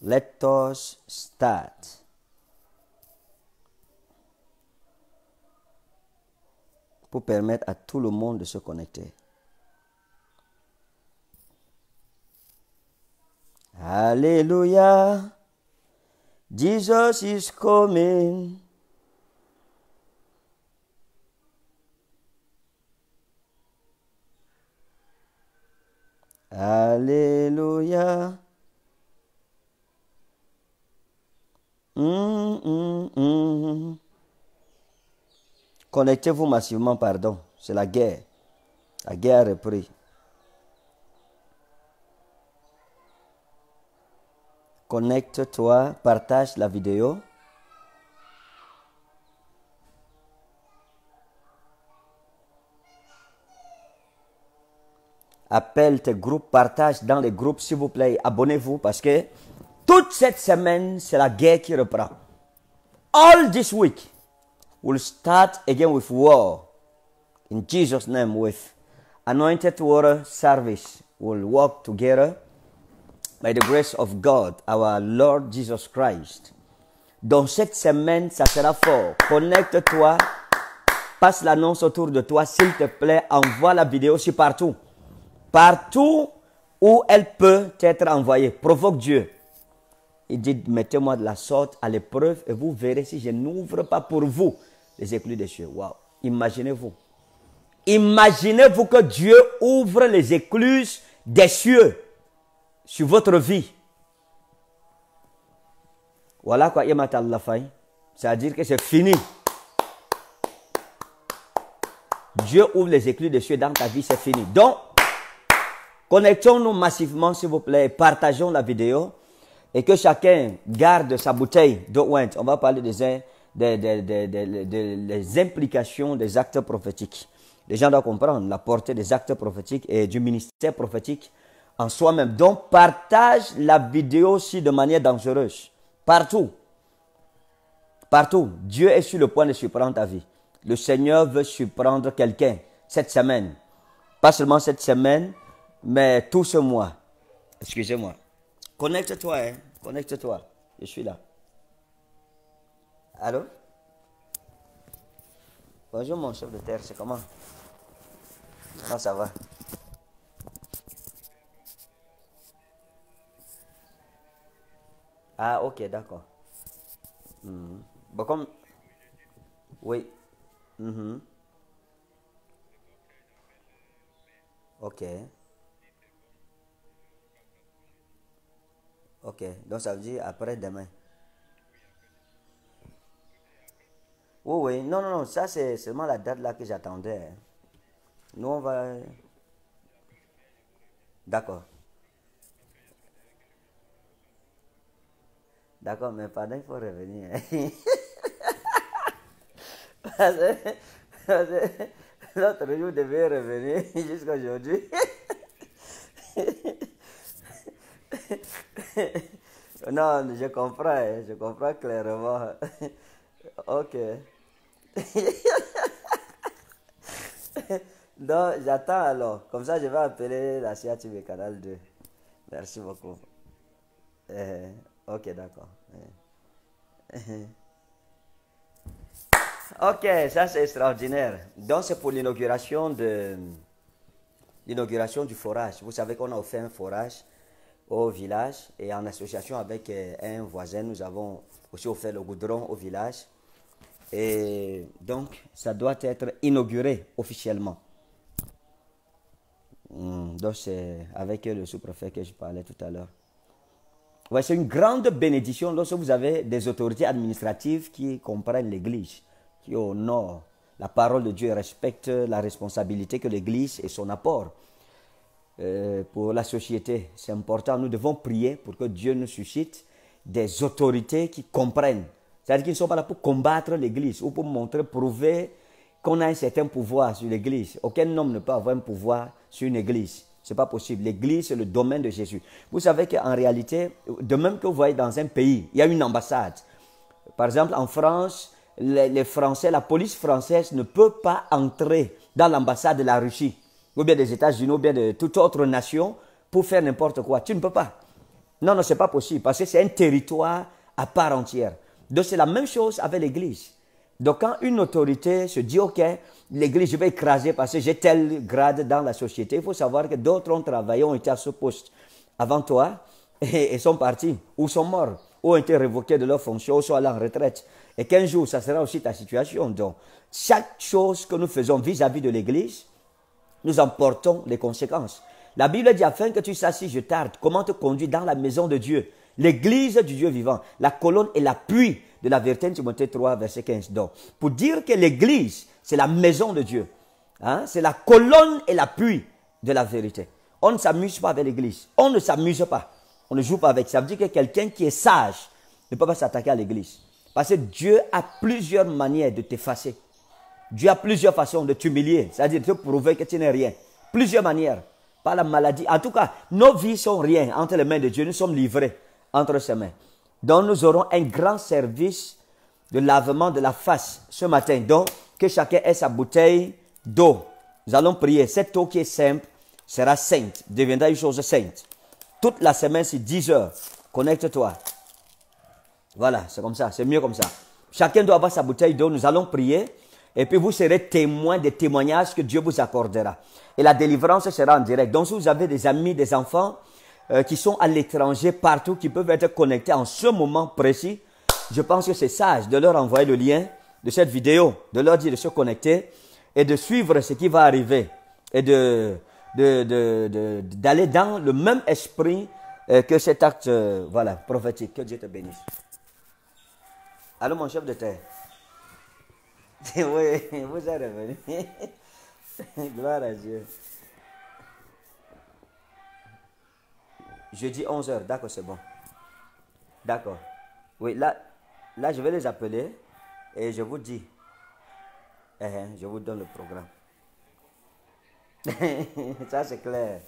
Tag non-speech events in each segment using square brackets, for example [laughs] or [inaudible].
Let's start. Pour permettre à tout le monde de se connecter. Alléluia. Jesus is coming. Alléluia. Hum, hum, hum. Connectez-vous massivement, pardon. C'est la guerre. La guerre a repris. Connecte-toi, partage la vidéo. Appelle tes groupes, partage dans les groupes, s'il vous plaît. Abonnez-vous parce que toute cette semaine, c'est la guerre qui reprend. All this week, will start again with war. In Jesus' name, with anointed water service, we'll walk together by the grace of God, our Lord Jesus Christ. Dans cette semaine, ça sera fort. Connecte-toi, passe l'annonce autour de toi, s'il te plaît, envoie la vidéo aussi partout. Partout où elle peut être envoyée. Provoque Dieu. Il dit, mettez-moi de la sorte à l'épreuve et vous verrez si je n'ouvre pas pour vous les écluses des cieux. Waouh, imaginez-vous. Imaginez-vous que Dieu ouvre les écluses des cieux sur votre vie. Voilà quoi, c'est-à-dire que c'est fini. Dieu ouvre les écluses des cieux dans ta vie, c'est fini. Donc, connectons-nous massivement, s'il vous plaît, partageons la vidéo et que chacun garde sa bouteille d'eau On va parler des, des, des, des, implications des actes prophétiques. Les gens doivent comprendre la portée des actes prophétiques et du ministère prophétique en soi-même. Donc partage la vidéo aussi de manière dangereuse. Partout. Partout. Dieu est sur le point de surprendre ta vie. Le Seigneur veut surprendre quelqu'un cette semaine. Pas seulement cette semaine, mais tout ce mois. Excusez-moi. Connecte-toi, hein. Connecte-toi. Je suis là. Allô Bonjour mon chef de terre, c'est comment Non, ça va. Ah, ok, d'accord. Mhm. Bon, comme... Oui. Mmh. Ok. Ok, donc ça veut dire après-demain. Oui, oui, non, non, non, ça c'est seulement la date là que j'attendais. Hein. Nous on va. D'accord. D'accord, mais pendant il faut revenir. Hein. [laughs] l'autre jour, devait revenir [laughs] Jusqu'à aujourd'hui. [laughs] [laughs] non, je comprends, je comprends clairement. [laughs] ok. Donc, j'attends [laughs] alors. Comme ça, je vais appeler la TV Canal 2. Merci beaucoup. Eh, ok, d'accord. Eh. ok, ça c'est extraordinaire. Donc, c'est pour l'inauguration de l'inauguration du forage. Vous savez qu'on a offert un forage au village et en association avec euh, un voisin, nous avons aussi offert le goudron au village. Et donc, ça doit être inauguré officiellement. Hum, donc, c'est avec le sous-préfet que je parlais tout à l'heure. Ouais, c'est une grande bénédiction lorsque vous avez des autorités administratives qui comprennent l'Église, qui honorent la parole de Dieu et respectent la responsabilité que l'Église et son apport euh, pour la société. C'est important. Nous devons prier pour que Dieu nous suscite des autorités qui comprennent. C'est-à-dire qu'ils ne sont pas là pour combattre l'Église ou pour montrer, prouver qu'on a un certain pouvoir sur l'Église. Aucun homme ne peut avoir un pouvoir sur une Église. Ce n'est pas possible. L'Église, c'est le domaine de Jésus. Vous savez qu'en réalité, de même que vous voyez dans un pays, il y a une ambassade. Par exemple, en France, les Français, la police française ne peut pas entrer dans l'ambassade de la Russie ou bien des États-Unis, ou bien de toute autre nation, pour faire n'importe quoi. Tu ne peux pas. Non, non, ce n'est pas possible, parce que c'est un territoire à part entière. Donc c'est la même chose avec l'Église. Donc quand une autorité se dit, OK, l'Église, je vais écraser parce que j'ai tel grade dans la société, il faut savoir que d'autres ont travaillé, ont été à ce poste avant toi, et, sont partis, ou sont morts, ou ont été révoqués de leur fonction, ou sont allés en retraite. Et qu'un jour, ça sera aussi ta situation. Donc, chaque chose que nous faisons vis à -vis de l'Église, nous en portons les conséquences. La Bible dit afin que tu saches si je tarde, comment te conduire dans la maison de Dieu, l'église du Dieu vivant, la colonne et l'appui de la vérité, Timothée 3, verset 15. Donc, pour dire que l'église, c'est la maison de Dieu, hein, c'est la colonne et l'appui de la vérité. On ne s'amuse pas avec l'église, on ne s'amuse pas, on ne joue pas avec. Ça veut dire que quelqu'un qui est sage ne peut pas s'attaquer à l'église. Parce que Dieu a plusieurs manières de t'effacer. Dieu a plusieurs façons de t'humilier, c'est-à-dire de te prouver que tu n'es rien. Plusieurs manières, par la maladie. En tout cas, nos vies sont rien entre les mains de Dieu. Nous sommes livrés entre ses mains. Donc nous aurons un grand service de lavement de la face ce matin. Donc que chacun ait sa bouteille d'eau. Nous allons prier. Cette eau qui est simple sera sainte, deviendra une chose sainte. Toute la semaine, c'est 10 heures. Connecte-toi. Voilà, c'est comme ça, c'est mieux comme ça. Chacun doit avoir sa bouteille d'eau. Nous allons prier. Et puis vous serez témoin des témoignages que Dieu vous accordera. Et la délivrance sera en direct. Donc si vous avez des amis, des enfants euh, qui sont à l'étranger, partout, qui peuvent être connectés en ce moment précis, je pense que c'est sage de leur envoyer le lien de cette vidéo, de leur dire de se connecter et de suivre ce qui va arriver et de d'aller dans le même esprit euh, que cet acte euh, voilà prophétique. Que Dieu te bénisse. Allô mon chef de terre. Oui, vous êtes revenu. Gloire à Dieu. Jeudi 11h, d'accord, c'est bon. D'accord. Oui, là, là, je vais les appeler et je vous dis. Eh, hein, je vous donne le programme. [laughs] Ça, c'est clair.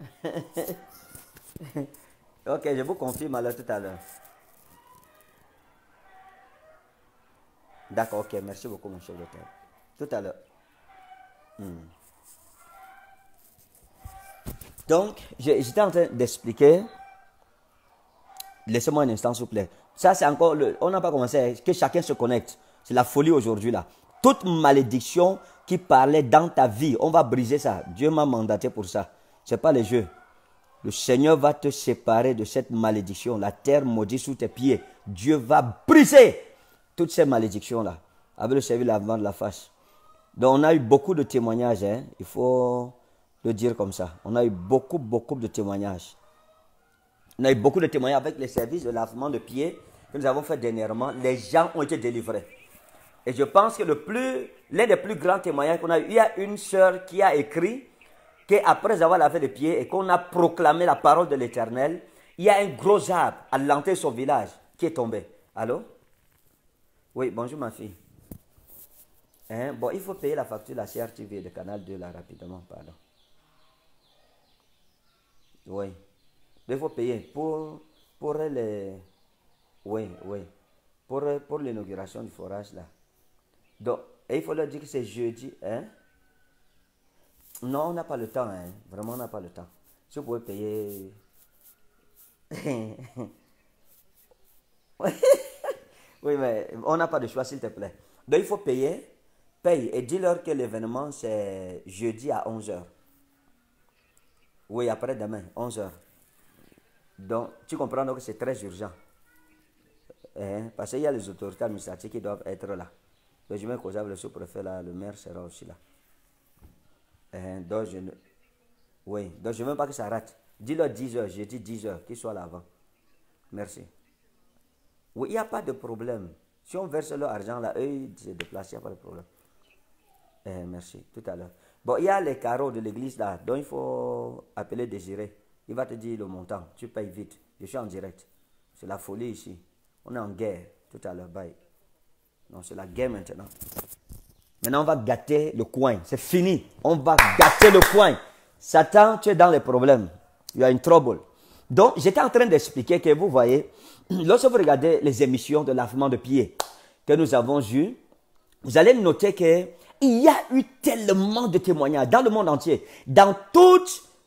[laughs] ok, je vous confirme alors tout à l'heure. D'accord, ok, merci beaucoup, mon cher. Tout à l'heure. Hmm. Donc, j'étais en train d'expliquer. Laissez-moi un instant, s'il vous plaît. Ça, c'est encore. on n'a pas commencé. Que chacun se connecte. C'est la folie aujourd'hui, là. Toute malédiction qui parlait dans ta vie, on va briser ça. Dieu m'a mandaté pour ça. Ce n'est pas le jeu. Le Seigneur va te séparer de cette malédiction. La terre maudite sous tes pieds. Dieu va briser toutes ces malédictions-là avec le service de lavement de la face. Donc on a eu beaucoup de témoignages, hein. il faut le dire comme ça. On a eu beaucoup, beaucoup de témoignages. On a eu beaucoup de témoignages avec les services de lavement de pieds que nous avons fait dernièrement. Les gens ont été délivrés. Et je pense que l'un des plus grands témoignages qu'on a eu, il y a une sœur qui a écrit qu'après avoir lavé les pieds et qu'on a proclamé la parole de l'Éternel, il y a un gros arbre à l'entrée de son village qui est tombé. Allô oui, bonjour ma fille. Hein? Bon, il faut payer la facture de la CRTV de Canal 2 là rapidement, pardon. Oui. Il faut payer pour, pour les... Oui, oui. Pour, pour l'inauguration du forage là. Donc, et il faut leur dire que c'est jeudi, hein? Non, on n'a pas le temps, hein? Vraiment, on n'a pas le temps. Si vous pouvez payer... [laughs] Oui, mais on n'a pas de choix, s'il te plaît. Donc, il faut payer. Paye et dis-leur que l'événement, c'est jeudi à 11h. Oui, après-demain, 11h. Donc, tu comprends donc que c'est très urgent. Eh, parce qu'il y a les autorités administratives qui doivent être là. Donc, je veux que le sous-préfet là, le maire sera aussi là. Eh, donc, je ne... Oui, donc je veux pas que ça rate. Dis-leur 10h, jeudi dis 10h, qu'ils soient là avant. Merci. Oui, il n'y a pas de problème. Si on verse leur argent là, eux, ils se déplacent, il n'y a pas de problème. Eh, merci, tout à l'heure. Bon, il y a les carreaux de l'église là, donc il faut appeler Désiré. Il va te dire le montant, tu payes vite. Je suis en direct. C'est la folie ici. On est en guerre, tout à l'heure, bye. Non, c'est la guerre maintenant. Maintenant, on va gâter le coin. C'est fini. On va gâter le coin. Satan, tu es dans les problèmes. Il y a une trouble. Donc, j'étais en train d'expliquer que vous voyez, [clears throat] lorsque vous regardez les émissions de lavement de pied que nous avons eues, vous allez noter que il y a eu tellement de témoignages dans le monde entier, dans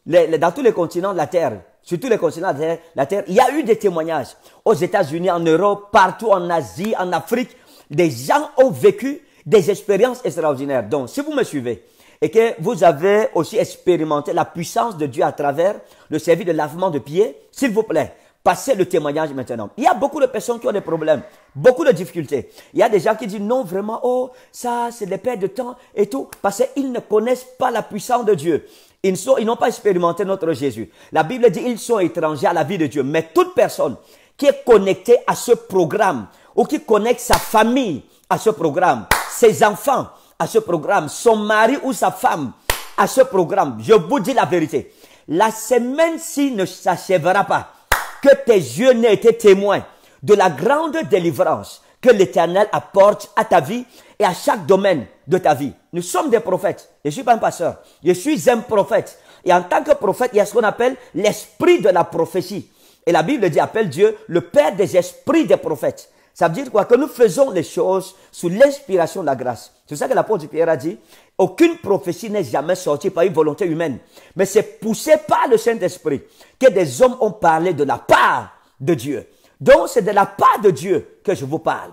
les, dans tous les continents de la terre, sur tous les continents de la terre, il y a eu des témoignages aux États-Unis, en Europe, partout en Asie, en Afrique. Des gens ont vécu des expériences extraordinaires. Donc, si vous me suivez, et que vous avez aussi expérimenté la puissance de Dieu à travers le service de lavement de pieds, s'il vous plaît, passez le témoignage maintenant. Il y a beaucoup de personnes qui ont des problèmes, beaucoup de difficultés. Il y a des gens qui disent non, vraiment, oh, ça, c'est des pertes de temps et tout, parce qu'ils ne connaissent pas la puissance de Dieu. Ils, ils n'ont pas expérimenté notre Jésus. La Bible dit ils sont étrangers à la vie de Dieu. Mais toute personne qui est connectée à ce programme ou qui connecte sa famille à ce programme, ses enfants, à ce programme, son mari ou sa femme à ce programme, je vous dis la vérité, la semaine-ci ne s'achèvera pas que tes yeux n'aient été témoins de la grande délivrance que l'Éternel apporte à ta vie et à chaque domaine de ta vie. Nous sommes des prophètes. Je suis pas un pasteur. Je suis un prophète. Et en tant que prophète, il y a ce qu'on appelle l'esprit de la prophétie. Et la Bible dit, appelle Dieu le Père des esprits des prophètes. Ça veut dire quoi Que nous faisons les choses sous l'inspiration de la grâce. C'est ça que l'apôtre Pierre a dit. Aucune prophétie n'est jamais sortie par une volonté humaine. Mais c'est poussé par le Saint-Esprit que des hommes ont parlé de la part de Dieu. Donc c'est de la part de Dieu que je vous parle.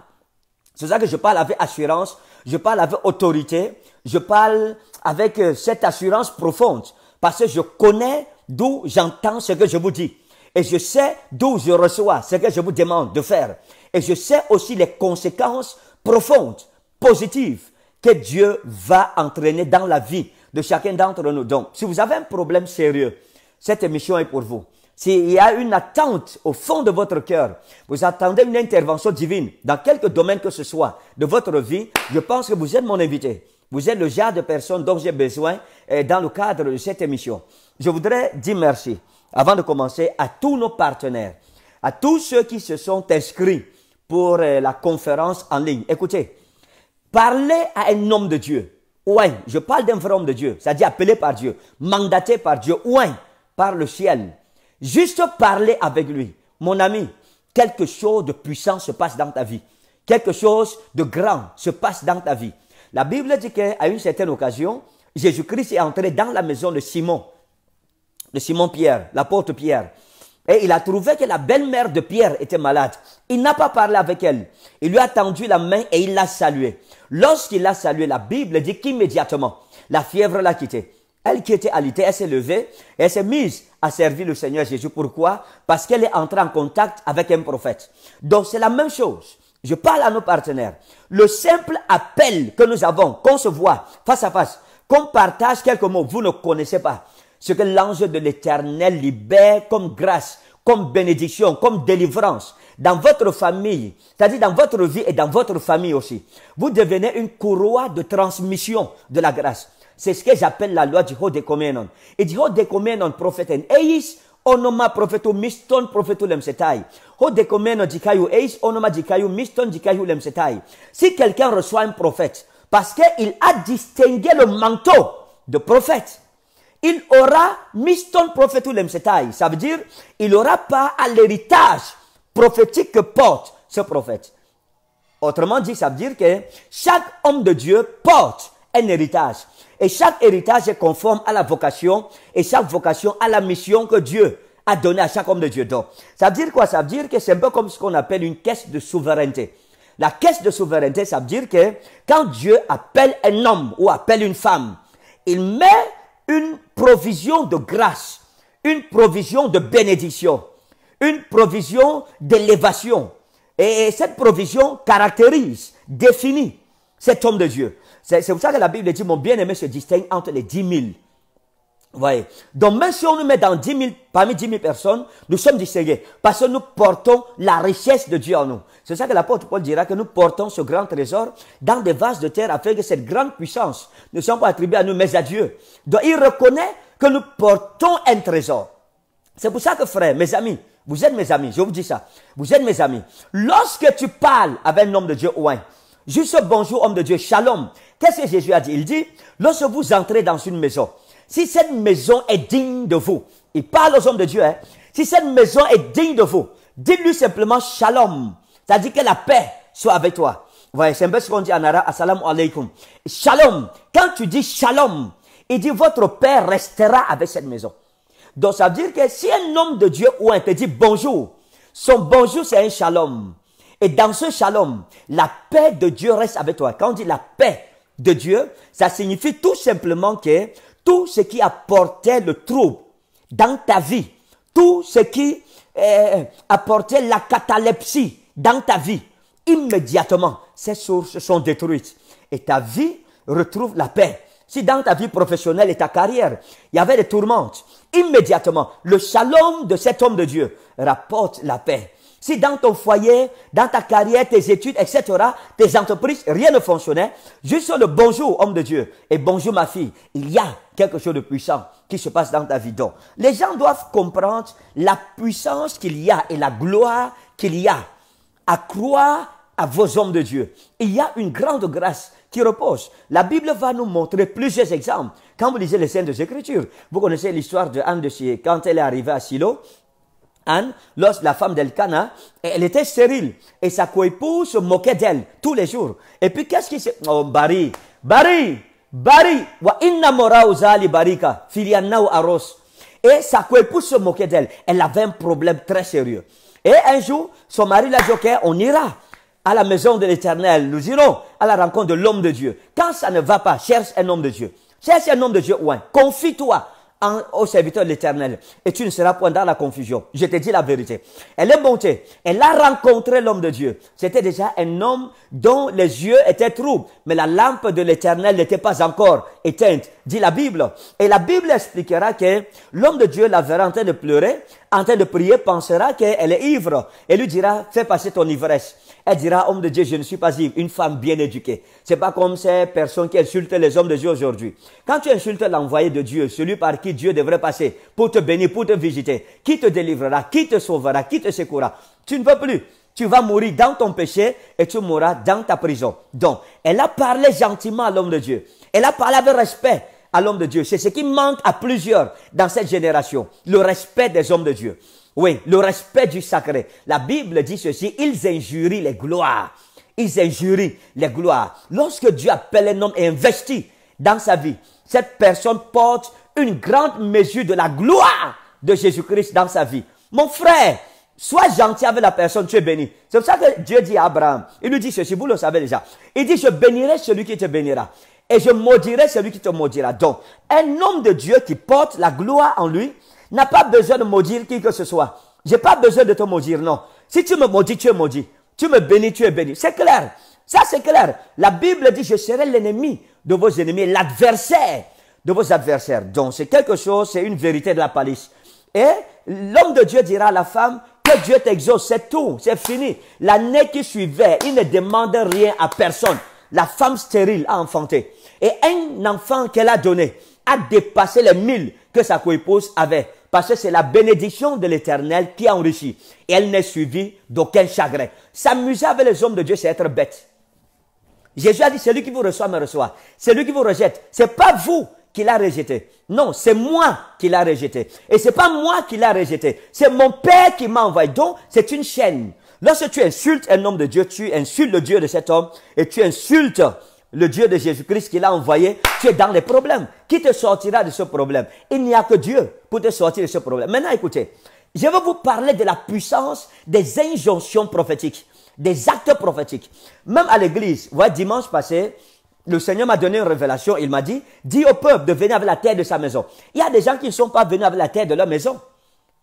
C'est ça que je parle avec assurance, je parle avec autorité, je parle avec euh, cette assurance profonde. Parce que je connais d'où j'entends ce que je vous dis. Et je sais d'où je reçois ce que je vous demande de faire. Et je sais aussi les conséquences profondes, positives, que Dieu va entraîner dans la vie de chacun d'entre nous. Donc, si vous avez un problème sérieux, cette émission est pour vous. S'il y a une attente au fond de votre cœur, vous attendez une intervention divine dans quelque domaine que ce soit de votre vie, je pense que vous êtes mon invité. Vous êtes le genre de personne dont j'ai besoin euh, dans le cadre de cette émission. Je voudrais dire merci avant de commencer, à tous nos partenaires, à tous ceux qui se sont inscrits pour euh, la conférence en ligne. Écoutez, parlez à un homme de Dieu. Oui, je parle d'un vrai homme de Dieu, c'est-à-dire appelé par Dieu, mandaté par Dieu, ouin, par le ciel. Juste parler avec lui. Mon ami, quelque chose de puissant se passe dans ta vie. Quelque chose de grand se passe dans ta vie. La Bible dit qu'à une certaine occasion, Jésus-Christ est entré dans la maison de Simon de Simon Pierre, l'apôtre Pierre. Et il a trouvé que la belle-mère de Pierre était malade. Il n'a pas parlé avec elle. Il lui a tendu la main et il l'a saluée. Lorsqu'il l'a saluée, la Bible dit qu'immédiatement, la fièvre l'a quittée. Elle qui était alitée, elle s'est levée et elle s'est mise à servir le Seigneur Jésus. Pourquoi Parce qu'elle est entrée en contact avec un prophète. Donc c'est la même chose. Je parle à nos partenaires. Le simple appel que nous avons, qu'on se voit face à face, qu'on partage quelques mots, vous ne connaissez pas ce que l'ange de l'Éternel libère comme grâce, comme bénédiction, comme délivrance dans votre famille, c'est-à-dire dans votre vie et dans votre famille aussi. Vous devenez une courroie de transmission de la grâce. C'est ce que j'appelle la loi du Hodekomenon. Et du commandements, prophète eis, onoma miston lemsetai. onoma miston lemsetai. Si quelqu'un reçoit un prophète, parce qu'il a distingué le manteau de prophète, il aura miston ton prophète. Ça veut dire, il aura pas à l'héritage prophétique que porte ce prophète. Autrement dit, ça veut dire que chaque homme de Dieu porte un héritage. Et chaque héritage est conforme à la vocation et chaque vocation à la mission que Dieu a donnée à chaque homme de Dieu. Donc, ça veut dire quoi Ça veut dire que c'est un peu comme ce qu'on appelle une caisse de souveraineté. La caisse de souveraineté, ça veut dire que quand Dieu appelle un homme ou appelle une femme, il met une provision de grâce, une provision de bénédiction, une provision d'élévation. Et, cette provision caractérise, définit cet homme de Dieu. C'est pour ça que la Bible dit, mon bien-aimé se distingue entre les dix mille voyez. Donc même si on nous met dans parmi 10 000 personnes, nous sommes distingués parce que nous portons la richesse de Dieu en nous. C'est ça que l'apôtre Paul dira que nous portons ce grand trésor dans des vases de terre afin que cette grande puissance ne soit pas attribuée à nous mais à Dieu. Donc il reconnaît que nous portons un trésor. C'est pour ça que frère, mes amis, vous êtes mes amis, je vous dis ça. Vous êtes mes amis. Lorsque tu parles avec un homme de Dieu ou juste bonjour homme de Dieu, shalom. Qu'est-ce que Jésus a dit Il dit, lorsque vous entrez dans une maison, si cette maison est digne de vous, il parle aux hommes de Dieu, hein? si cette maison est digne de vous, dites-lui simplement shalom. C'est-à-dire que la paix soit avec toi. Voyez, c'est un peu ce qu'on dit en arabe, assalamu alaikum. Shalom. Quand tu dis shalom, il dit votre paix restera avec cette maison. Donc ça veut dire que si un homme de Dieu ou un te dit bonjour, son bonjour c'est un shalom. Et dans ce shalom, la paix de Dieu reste avec toi. Quand on dit la paix de Dieu, ça signifie tout simplement que tout ce qui apportait le trouble dans ta vie, tout ce qui euh, apportait la catalepsie dans ta vie, immédiatement, ces sources sont détruites et ta vie retrouve la paix. Si dans ta vie professionnelle et ta carrière, il y avait des tourmentes, immédiatement, le shalom de cet homme de Dieu rapporte la paix. Si dans ton foyer, dans ta carrière, tes études, etc., tes entreprises, rien ne fonctionnait, juste le bonjour, homme de Dieu, et bonjour, ma fille, il y a quelque chose de puissant qui se passe dans ta vie. Donc, les gens doivent comprendre la puissance qu'il y a et la gloire qu'il y a à croire à vos hommes de Dieu. Il y a une grande grâce qui repose. La Bible va nous montrer plusieurs exemples. Quand vous lisez les scènes de Écritures, vous connaissez l'histoire de Anne de Sier. Quand elle est arrivée à Silo, Anne, la femme d'Elkana, eh, elle était stérile et sa coépouse se moquait d'elle tous les jours. Et puis qu'est-ce qui s'est... Oh, Bari, Bari, Bari, barika, Et sa coépouse se moquait d'elle. Elle avait un problème très sérieux. Et un jour, son mari l'a dit, on ira à la maison de l'éternel, nous irons à la rencontre de l'homme de Dieu. Quand ça ne va pas, cherche un homme de Dieu. Cherche un homme de Dieu, ouais. Confie-toi au serviteur de l'Éternel et tu ne seras point dans la confusion. Je te dis la vérité. Elle est montée. Elle a rencontré l'homme de Dieu. C'était déjà un homme dont les yeux étaient troubles, mais la lampe de l'Éternel n'était pas encore éteinte, dit la Bible. Et la Bible expliquera que l'homme de Dieu la verra en train de pleurer en train de prier, pensera qu'elle est ivre et lui dira, fais passer ton ivresse. Elle dira, homme de Dieu, je ne suis pas ivre, une femme bien éduquée. n'est pas comme ces personnes qui insultent les hommes de Dieu aujourd'hui. Quand tu insultes l'envoyé de Dieu, celui par qui Dieu devrait passer pour te bénir, pour te visiter, qui te délivrera, qui te sauvera, qui te secourra, tu ne peux plus. Tu vas mourir dans ton péché et tu mourras dans ta prison. Donc, elle a parlé gentiment à l'homme de Dieu. Elle a parlé avec respect à l'homme de Dieu. C'est ce qui manque à plusieurs dans cette génération, le respect des hommes de Dieu. Oui, le respect du sacré. La Bible dit ceci, ils injurient les gloires. Ils injurient les gloires. Lorsque Dieu appelle un homme et investit dans sa vie, cette personne porte une grande mesure de la gloire de Jésus-Christ dans sa vie. Mon frère, sois gentil avec la personne, tu es béni. C'est pour ça que Dieu dit à Abraham, il lui dit ceci, vous le savez déjà. Il dit, je bénirai celui qui te bénira et je maudirai celui qui te maudira. Donc, un homme de Dieu qui porte la gloire en lui n'a pas besoin de maudire qui que ce soit. J'ai pas besoin de te maudire, non. Si tu me maudis, tu es maudit. Tu me bénis, tu es béni. C'est clair. Ça, c'est clair. La Bible dit, je serai l'ennemi de vos ennemis, l'adversaire de vos adversaires. Donc, c'est quelque chose, c'est une vérité de la palice. Et l'homme de Dieu dira à la femme, que Dieu t'exauce, c'est tout, c'est fini. L'année qui suivait, il ne demandait rien à personne la femme stérile a enfanté. Et un enfant qu'elle a donné a dépassé les mille que sa coépouse avait. Parce que c'est la bénédiction de l'éternel qui a enrichi. Et elle n'est suivie d'aucun chagrin. S'amuser avec les hommes de Dieu, c'est être bête. Jésus a dit, celui qui vous reçoit me reçoit. Celui qui vous rejette, c'est pas vous qui l'a rejeté. Non, c'est moi qui l'a rejeté. Et c'est pas moi qui l'a rejeté. C'est mon Père qui m'a envoyé. Donc, c'est une chaîne. Lorsque tu insultes un homme de Dieu, tu insultes le Dieu de cet homme et tu insultes le Dieu de Jésus-Christ qu'il a envoyé, tu es dans les problèmes. Qui te sortira de ce problème Il n'y a que Dieu pour te sortir de ce problème. Maintenant, écoutez, je veux vous parler de la puissance des injonctions prophétiques, des actes prophétiques. Même à l'église, dimanche passé, le Seigneur m'a donné une révélation. Il m'a dit, dis au peuple de venir avec la terre de sa maison. Il y a des gens qui ne sont pas venus avec la terre de leur maison.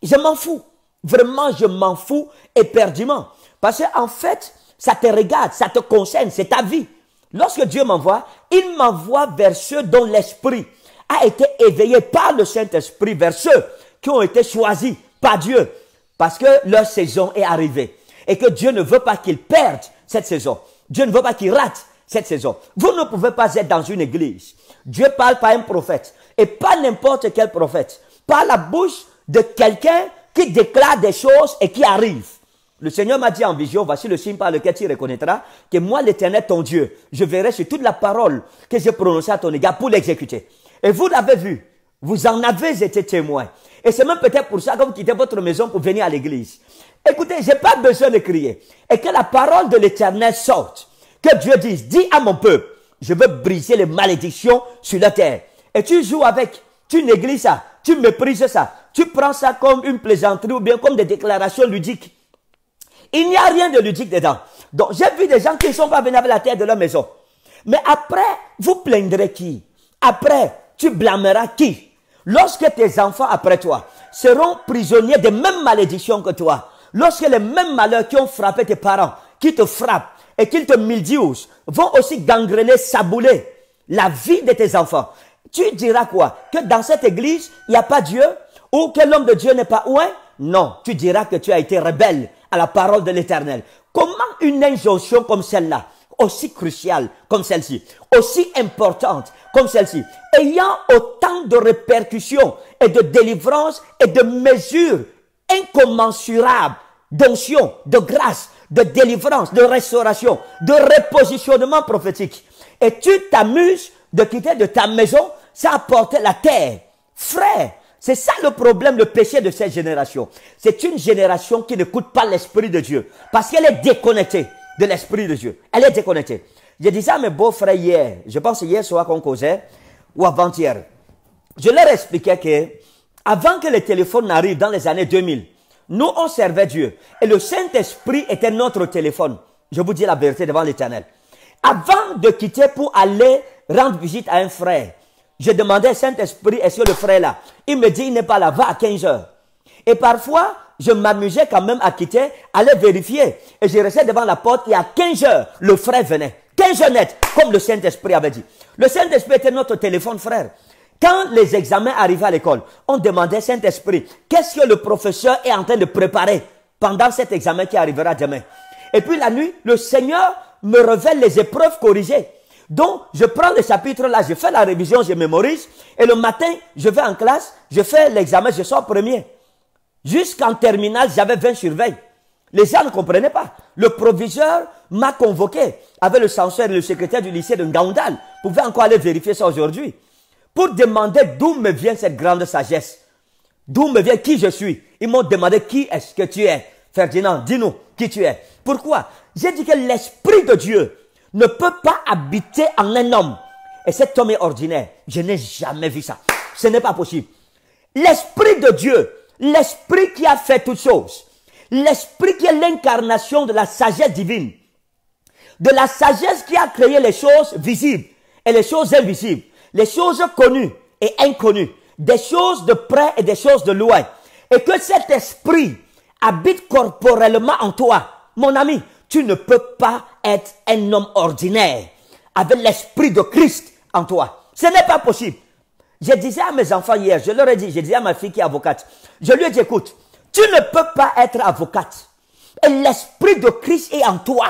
Je m'en fous. Vraiment, je m'en fous éperdument. Parce qu'en en fait, ça te regarde, ça te concerne, c'est ta vie. Lorsque Dieu m'envoie, il m'envoie vers ceux dont l'esprit a été éveillé par le Saint-Esprit, vers ceux qui ont été choisis par Dieu, parce que leur saison est arrivée. Et que Dieu ne veut pas qu'ils perdent cette saison. Dieu ne veut pas qu'ils ratent cette saison. Vous ne pouvez pas être dans une église. Dieu parle par un prophète, et pas n'importe quel prophète, par la bouche de quelqu'un qui déclare des choses et qui arrive. Le Seigneur m'a dit en vision, voici le signe par lequel tu reconnaîtras que moi, l'Éternel, ton Dieu, je verrai sur toute la parole que j'ai prononcée à ton égard pour l'exécuter. Et vous l'avez vu, vous en avez été témoin. Et c'est même peut-être pour ça que vous quittez votre maison pour venir à l'église. Écoutez, j'ai pas besoin de crier. Et que la parole de l'Éternel sorte. Que Dieu dise, dis à mon peuple, je veux briser les malédictions sur la terre. Et tu joues avec, tu négliges ça, tu méprises ça, tu prends ça comme une plaisanterie ou bien comme des déclarations ludiques. Il n'y a rien de ludique dedans. Donc, j'ai vu des gens qui ne sont pas venus avec la terre de leur maison. Mais après, vous plaindrez qui Après, tu blâmeras qui Lorsque tes enfants après toi seront prisonniers des mêmes malédictions que toi, lorsque les mêmes malheurs qui ont frappé tes parents, qui te frappent et qui te mildisent, vont aussi gangrener, sabouler la vie de tes enfants, tu diras quoi Que dans cette église, il n'y a pas Dieu, ou que l'homme de Dieu n'est pas ouin Non, tu diras que tu as été rebelle à la parole de l'Éternel. Comment une injonction comme celle-là, aussi cruciale comme celle-ci, aussi importante comme celle-ci, ayant autant de répercussions et de délivrances et de mesures incommensurables d'onction, de grâce, de délivrance, de restauration, de repositionnement prophétique, et tu t'amuses de quitter de ta maison, ça apporte la terre. Frère, c'est ça le problème, le péché de cette génération. C'est une génération qui n'écoute pas l'Esprit de Dieu. Parce qu'elle est déconnectée de l'Esprit de Dieu. Elle est déconnectée. Je disais à mes beaux-frères hier, je pense hier soir qu'on causait, ou avant-hier, je leur expliquais que avant que le téléphone n'arrive dans les années 2000, nous on servait Dieu. Et le Saint-Esprit était notre téléphone. Je vous dis la vérité devant l'Éternel. Avant de quitter pour aller rendre visite à un frère, je demandais, Saint-Esprit, est-ce que le frère est là Il me dit, il n'est pas là, va à 15 heures. Et parfois, je m'amusais quand même à quitter, aller vérifier. Et je restais devant la porte et à 15 heures, le frère venait. 15 heures net, comme le Saint-Esprit avait dit. Le Saint-Esprit était notre téléphone, frère. Quand les examens arrivaient à l'école, on demandait Saint-Esprit, qu'est-ce que le professeur est en train de préparer pendant cet examen qui arrivera demain Et puis la nuit, le Seigneur me révèle les épreuves corrigées. Donc, je prends le chapitre là, je fais la révision, je mémorise, et le matin, je vais en classe, je fais l'examen, je sors premier. Jusqu'en terminale, j'avais 20 sur Les gens ne comprenaient pas. Le proviseur m'a convoqué avec le censeur et le secrétaire du lycée de Ngaoundal. Vous pouvez encore aller vérifier ça aujourd'hui. Pour demander d'où me vient cette grande sagesse. D'où me vient qui je suis. Ils m'ont demandé qui est-ce que tu es. Ferdinand, dis-nous qui tu es. Pourquoi J'ai dit que l'Esprit de Dieu ne peut pas habiter en un homme. Et cet homme est ordinaire. Je n'ai jamais vu ça. Ce n'est pas possible. L'Esprit de Dieu, l'Esprit qui a fait toutes choses, l'Esprit qui est l'incarnation de la sagesse divine, de la sagesse qui a créé les choses visibles et les choses invisibles, les choses connues et inconnues, des choses de près et des choses de loin. Et que cet esprit habite corporellement en toi. Mon ami, tu ne peux pas être un homme ordinaire avec l'esprit de Christ en toi. Ce n'est pas possible. Je disais à mes enfants hier, je leur ai dit, je disais à ma fille qui est avocate, je lui ai dit, écoute, tu ne peux pas être avocate. Et l'esprit de Christ est en toi.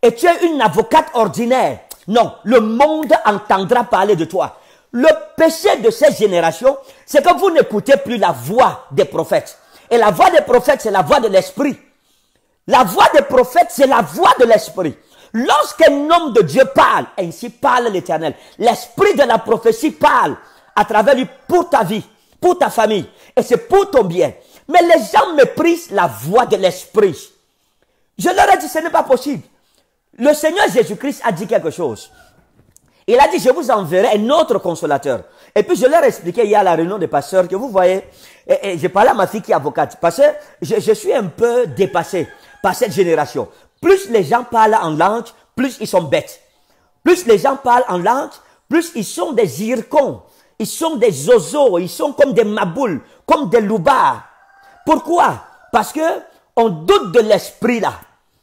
Et tu es une avocate ordinaire. Non, le monde entendra parler de toi. Le péché de cette génération, c'est que vous n'écoutez plus la voix des prophètes. Et la voix des prophètes, c'est la voix de l'esprit. La voix des prophètes, c'est la voix de l'esprit. Lorsqu'un homme de Dieu parle, ainsi parle l'Éternel. L'esprit de la prophétie parle à travers lui pour ta vie, pour ta famille, et c'est pour ton bien. Mais les gens méprisent la voix de l'esprit. Je leur ai dit, ce n'est pas possible. Le Seigneur Jésus-Christ a dit quelque chose. Il a dit, je vous enverrai un autre consolateur. Et puis je leur ai expliqué, il y a la réunion des pasteurs que vous voyez. Et, j'ai parlé à ma fille qui est avocate, parce que je suis un peu dépassé par cette génération. Plus les gens parlent en langue, plus ils sont bêtes. Plus les gens parlent en langue, plus ils sont des zircons. Ils sont des zozos, ils sont comme des maboules, comme des loubards. Pourquoi Parce que on doute de l'esprit là.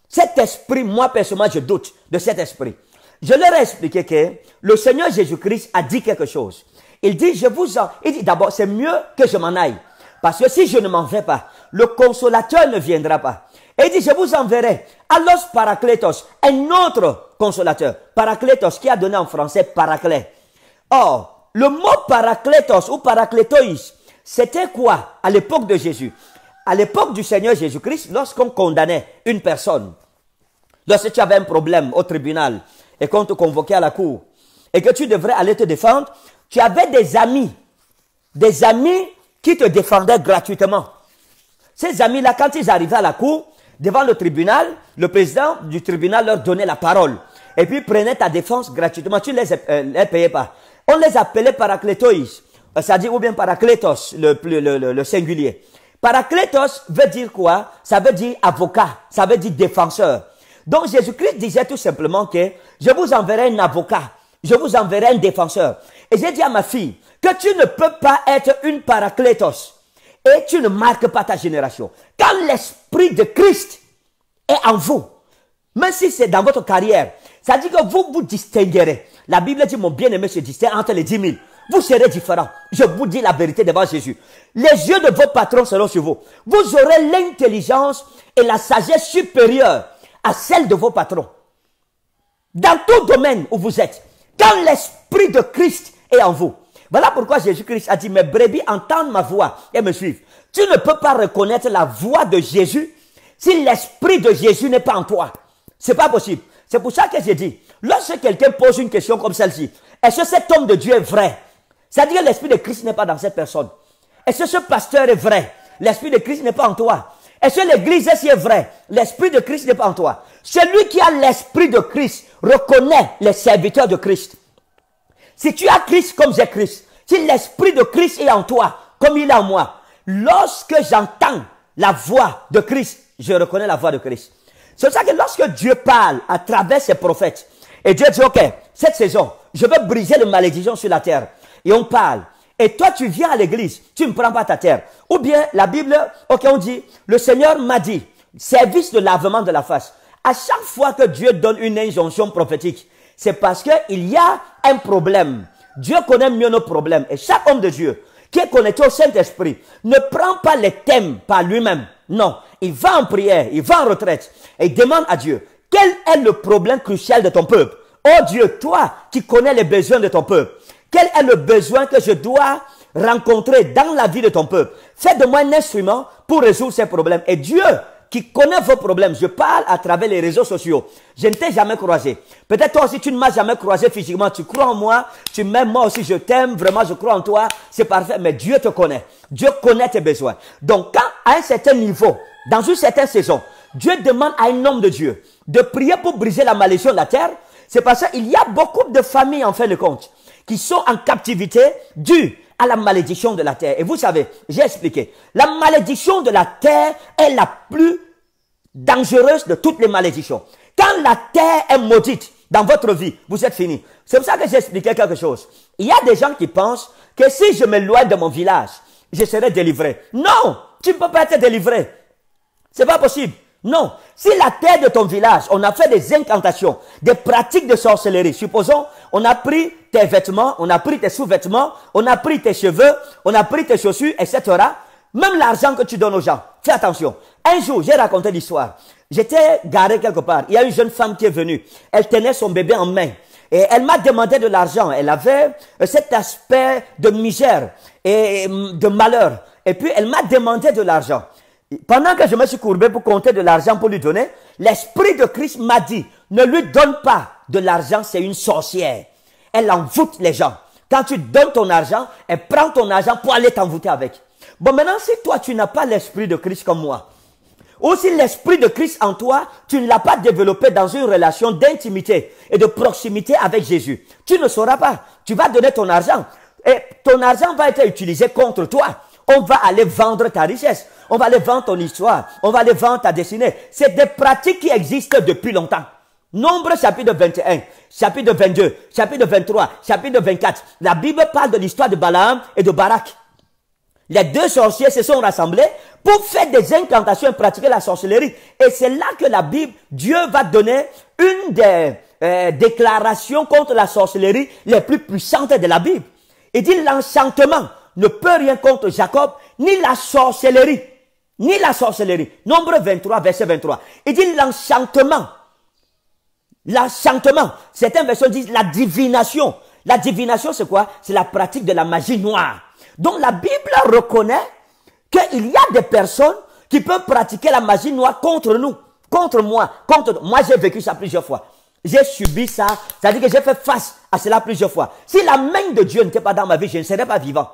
Cet esprit, moi personnellement, je doute de cet esprit. Je leur ai expliqué que le Seigneur Jésus-Christ a dit quelque chose. Il dit, je vous en... Il dit d'abord, c'est mieux que je m'en aille. Parce que si je ne m'en vais pas, le consolateur ne viendra pas. Et il dit, je vous enverrai Alos Paracletos, un autre consolateur. Paracletos, qui a donné en français Paraclet. Or, le mot Paracletos ou Paraclétoïs, c'était quoi à l'époque de Jésus À l'époque du Seigneur Jésus-Christ, lorsqu'on condamnait une personne, lorsque tu avais un problème au tribunal et qu'on te convoquait à la cour et que tu devrais aller te défendre, tu avais des amis, des amis qui te défendaient gratuitement. Ces amis-là, quand ils arrivaient à la cour, devant le tribunal, le président du tribunal leur donnait la parole. Et puis prenait ta défense gratuitement. Tu ne les, euh, payais pas. On les appelait paraclétoïs. Euh, ça dit ou bien paracletos, le, le, le, singulier. Paracletos veut dire quoi Ça veut dire avocat. Ça veut dire défenseur. Donc Jésus-Christ disait tout simplement que je vous enverrai un avocat. Je vous enverrai un défenseur. Et j'ai dit à ma fille que tu ne peux pas être une paracletos. et tu ne marques pas ta génération. Quand l'esprit l'esprit de Christ est en vous. Même si c'est dans votre carrière, ça dit que vous vous distinguerez. La Bible dit, mon bien-aimé se distingue entre les dix mille. Vous serez différent. Je vous dis la vérité devant Jésus. Les yeux de vos patrons seront sur vous. Vous aurez l'intelligence et la sagesse supérieure à celle de vos patrons. Dans tout domaine où vous êtes, quand l'Esprit de Christ est en vous. Voilà pourquoi Jésus-Christ a dit, mes brebis entendent ma voix et me suivent. Tu ne peux pas reconnaître la voix de Jésus si l'esprit de Jésus n'est pas en toi. C'est pas possible. C'est pour ça que j'ai dit, lorsque quelqu'un pose une question comme celle-ci, est-ce que cet homme de Dieu est vrai C'est-à-dire l'esprit de Christ n'est pas dans cette personne. Est-ce que ce pasteur est vrai L'esprit de Christ n'est pas en toi. Est-ce que l'église est, est vraie L'esprit de Christ n'est pas en toi. Celui qui a l'esprit de Christ reconnaît les serviteurs de Christ. Si tu as Christ comme j'ai Christ, si l'esprit de Christ est en toi, comme il est en moi, Lorsque j'entends la voix de Christ, je reconnais la voix de Christ. C'est ça que lorsque Dieu parle à travers ses prophètes, et Dieu dit, OK, cette saison, je veux briser le malédiction sur la terre. Et on parle. Et toi, tu viens à l'église, tu ne prends pas ta terre. Ou bien, la Bible, OK, on dit, le Seigneur m'a dit, service de lavement de la face. À chaque fois que Dieu donne une injonction prophétique, c'est parce qu'il y a un problème. Dieu connaît mieux nos problèmes. Et chaque homme de Dieu qui est connecté au Saint-Esprit, ne prend pas les thèmes par lui-même. Non, il va en prière, il va en retraite et il demande à Dieu, quel est le problème crucial de ton peuple Oh Dieu, toi qui connais les besoins de ton peuple, quel est le besoin que je dois rencontrer dans la vie de ton peuple Fais de moi un instrument pour résoudre ces problèmes. Et Dieu qui connaît vos problèmes. Je parle à travers les réseaux sociaux. Je ne t'ai jamais croisé. Peut-être toi aussi, tu ne m'as jamais croisé physiquement. Tu crois en moi, tu m'aimes, moi aussi, je t'aime, vraiment, je crois en toi. C'est parfait, mais Dieu te connaît. Dieu connaît tes besoins. Donc, quand à un certain niveau, dans une certaine saison, Dieu demande à un homme de Dieu de prier pour briser la malédiction de la terre, c'est parce qu'il y a beaucoup de familles, en fin de compte, qui sont en captivité du à la malédiction de la terre. Et vous savez, j'ai expliqué, la malédiction de la terre est la plus dangereuse de toutes les malédictions. Quand la terre est maudite dans votre vie, vous êtes fini. C'est pour ça que j'ai expliqué quelque chose. Il y a des gens qui pensent que si je me m'éloigne de mon village, je serai délivré. Non, tu ne peux pas être délivré. C'est pas possible. Non. Si la terre de ton village, on a fait des incantations, des pratiques de sorcellerie, supposons, on a pris tes vêtements, on a pris tes sous-vêtements, on a pris tes cheveux, on a pris tes chaussures, etc. Même l'argent que tu donnes aux gens. Fais attention. Un jour, j'ai raconté l'histoire. J'étais garé quelque part. Il y a une jeune femme qui est venue. Elle tenait son bébé en main. Et elle m'a demandé de l'argent. Elle avait euh, cet aspect de misère et euh, de malheur. Et puis, elle m'a demandé de l'argent pendant que je me suis courbé pour compter de l'argent pour lui donner, l'Esprit de Christ m'a dit, ne lui donne pas de l'argent, c'est une sorcière. Elle envoûte les gens. Quand tu donnes ton argent, elle prend ton argent pour aller t'envoûter avec. Bon, maintenant, si toi, tu n'as pas l'Esprit de Christ comme moi, ou si l'Esprit de Christ en toi, tu ne l'as pas développé dans une relation d'intimité et de proximité avec Jésus, tu ne sauras pas. Tu vas donner ton argent et ton argent va être utilisé contre toi. On va aller vendre ta richesse on va aller vendre ton histoire, on va aller vendre ta destinée. C'est des pratiques qui existent depuis longtemps. Nombre chapitre 21, chapitre 22, chapitre 23, chapitre 24. La Bible parle de l'histoire de Balaam et de Barak. Les deux sorciers se sont rassemblés pour faire des incantations et pratiquer la sorcellerie. Et c'est là que la Bible, Dieu va donner une des euh, déclarations contre la sorcellerie les plus puissantes de la Bible. Il dit l'enchantement ne peut rien contre Jacob, ni la sorcellerie ni la sorcellerie. Nombre 23, verset 23. Il dit l'enchantement. L'enchantement. Certains versets disent la divination. La divination, c'est quoi C'est la pratique de la magie noire. Donc la Bible reconnaît qu'il y a des personnes qui peuvent pratiquer la magie noire contre nous, contre moi, contre moi. J'ai vécu ça plusieurs fois. J'ai subi ça, c'est-à-dire que j'ai fait face à cela plusieurs fois. Si la main de Dieu n'était pas dans ma vie, je ne serais pas vivant.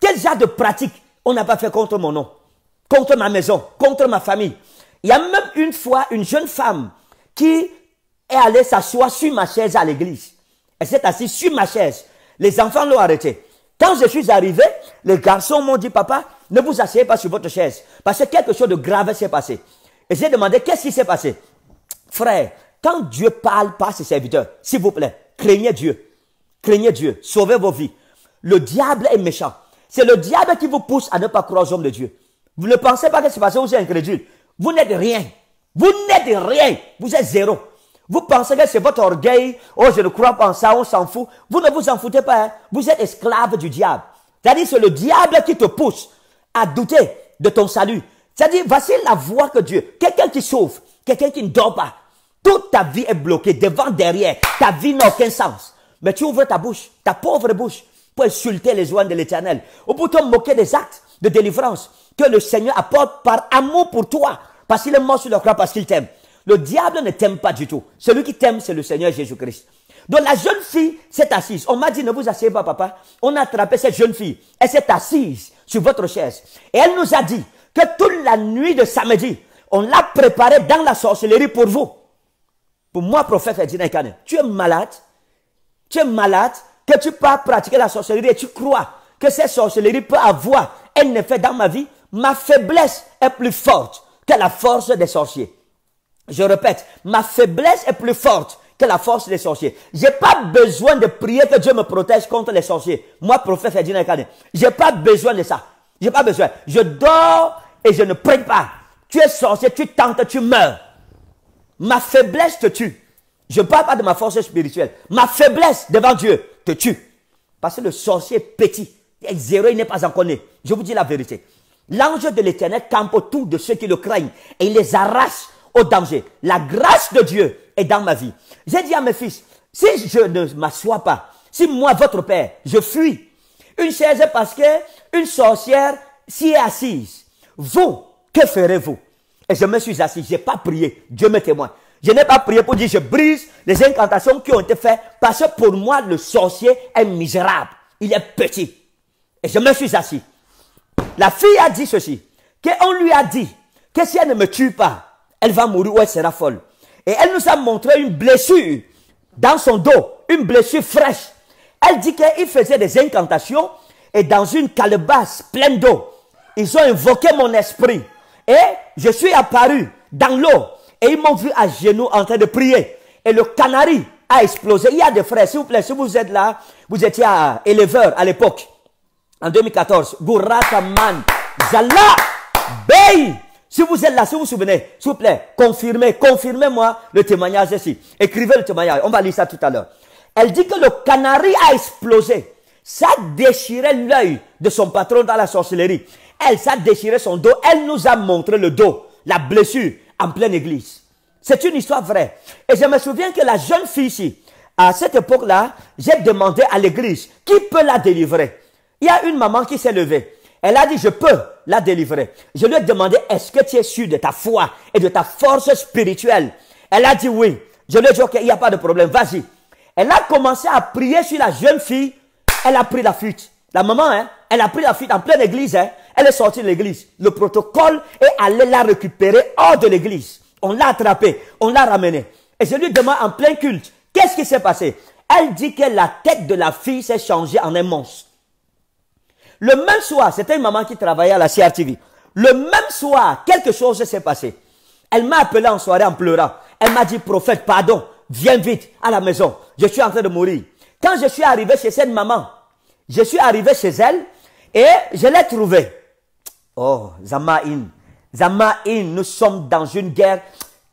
Quel genre de pratique on n'a pas fait contre mon nom contre ma maison, contre ma famille. Il y a même une fois une jeune femme qui est allée s'asseoir sur ma chaise à l'église. Elle s'est assise sur ma chaise. Les enfants l'ont arrêtée. Quand je suis arrivé, les garçons m'ont dit, papa, ne vous asseyez pas sur votre chaise, parce que quelque chose de grave s'est passé. Et j'ai demandé, qu'est-ce qui s'est passé Frère, quand Dieu parle par ses serviteurs, s'il vous plaît, craignez Dieu. Craignez Dieu, sauvez vos vies. Le diable est méchant. C'est le diable qui vous pousse à ne pas croire aux hommes de Dieu. Vous ne pensez pas que c'est parce que vous êtes incrédule. Vous n'êtes rien. Vous n'êtes rien. Vous êtes zéro. Vous pensez que c'est votre orgueil. Oh, je ne crois pas en ça, on s'en fout. Vous ne vous en foutez pas. Hein. Vous êtes esclave du diable. C'est-à-dire, c'est le diable qui te pousse à douter de ton salut. C'est-à-dire, voici la voix que Dieu, quelqu'un qui sauve, quelqu'un qui ne dort pas. Toute ta vie est bloquée, devant, derrière. Ta vie n'a aucun sens. Mais tu ouvres ta bouche, ta pauvre bouche, pour insulter les joies de l'éternel, ou pour te moquer des actes de délivrance que le Seigneur apporte par amour pour toi, parce qu'il est mort sur le croix, parce qu'il t'aime. Le diable ne t'aime pas du tout. Celui qui t'aime, c'est le Seigneur Jésus-Christ. Donc la jeune fille s'est assise. On m'a dit, ne vous asseyez pas, papa. On a attrapé cette jeune fille. Elle s'est assise sur votre chaise. Et elle nous a dit que toute la nuit de samedi, on l'a préparée dans la sorcellerie pour vous. Pour moi, prophète Ferdinand tu es malade. Tu es malade que tu pas pratiquer la sorcellerie et tu crois que cette sorcellerie peut avoir ne effet dans ma vie, ma faiblesse est plus forte que la force des sorciers. Je répète, ma faiblesse est plus forte que la force des sorciers. J'ai pas besoin de prier que Dieu me protège contre les sorciers. Moi, prophète Ferdinand j'ai pas besoin de ça. J'ai pas besoin. Je dors et je ne prie pas. Tu es sorcier, tu tentes, tu meurs. Ma faiblesse te tue. Je ne parle pas de ma force spirituelle. Ma faiblesse devant Dieu te tue. Parce que le sorcier est petit zéro, il n'est pas encore né. Je vous dis la vérité. L'ange de l'éternel campe autour de ceux qui le craignent et il les arrache au danger. La grâce de Dieu est dans ma vie. J'ai dit à mes fils, si je ne m'assois pas, si moi, votre père, je fuis une chaise parce que une sorcière s'y est assise, vous, que ferez-vous? Et je me suis assis, n'ai pas prié, Dieu me témoigne. Je n'ai pas prié pour dire je brise les incantations qui ont été faites parce que pour moi, le sorcier est misérable. Il est petit. Et je me suis assis. La fille a dit ceci, qu'on lui a dit que si elle ne me tue pas, elle va mourir ou elle sera folle. Et elle nous a montré une blessure dans son dos, une blessure fraîche. Elle dit qu'il faisait des incantations et dans une calebasse pleine d'eau, ils ont invoqué mon esprit. Et je suis apparu dans l'eau et ils m'ont vu à genoux en train de prier. Et le canari a explosé. Il y a des frères, s'il vous plaît, si vous êtes là, vous étiez à éleveur à l'époque en 2014, Man, Zala Bey. Si vous êtes là, si vous vous souvenez, s'il vous plaît, confirmez, confirmez-moi le témoignage ici. Écrivez le témoignage. On va lire ça tout à l'heure. Elle dit que le canari a explosé. Ça déchirait l'œil de son patron dans la sorcellerie. Elle, ça déchiré son dos. Elle nous a montré le dos, la blessure, en pleine église. C'est une histoire vraie. Et je me souviens que la jeune fille ici, à cette époque-là, j'ai demandé à l'église qui peut la délivrer. Il y a une maman qui s'est levée. Elle a dit, je peux la délivrer. Je lui ai demandé, est-ce que tu es sûr de ta foi et de ta force spirituelle Elle a dit oui. Je lui ai dit, ok, il n'y a pas de problème, vas-y. Elle a commencé à prier sur la jeune fille. Elle a pris la fuite. La maman, hein, elle a pris la fuite en pleine église. Hein. Elle est sortie de l'église. Le protocole est allé la récupérer hors de l'église. On l'a attrapée, on l'a ramenée. Et je lui demande en plein culte, qu'est-ce qui s'est passé Elle dit que la tête de la fille s'est changée en un monstre. Le même soir, c'était une maman qui travaillait à la CRTV. Le même soir, quelque chose s'est passé. Elle m'a appelé en soirée en pleurant. Elle m'a dit, prophète, pardon, viens vite à la maison. Je suis en train de mourir. Quand je suis arrivé chez cette maman, je suis arrivé chez elle et je l'ai trouvée. Oh, Zamaïn. Zamaïn, nous sommes dans une guerre.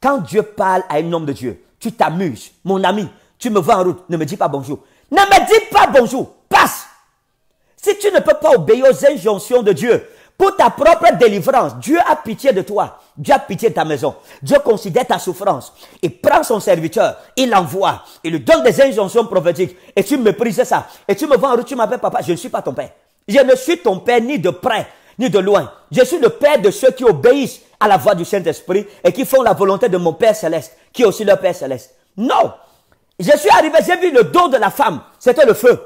Quand Dieu parle à un homme de Dieu, tu t'amuses. Mon ami, tu me vois en route, ne me dis pas bonjour. Ne me dis pas bonjour. Passe. Si tu ne peux pas obéir aux injonctions de Dieu pour ta propre délivrance, Dieu a pitié de toi. Dieu a pitié de ta maison. Dieu considère ta souffrance. Il prend son serviteur, il l'envoie, il lui donne des injonctions prophétiques. Et tu méprises ça. Et tu me vois en route, tu m'appelles papa, je ne suis pas ton père. Je ne suis ton père ni de près, ni de loin. Je suis le père de ceux qui obéissent à la voix du Saint-Esprit et qui font la volonté de mon Père céleste, qui est aussi leur Père céleste. Non. Je suis arrivé, j'ai vu le dos de la femme. C'était le feu.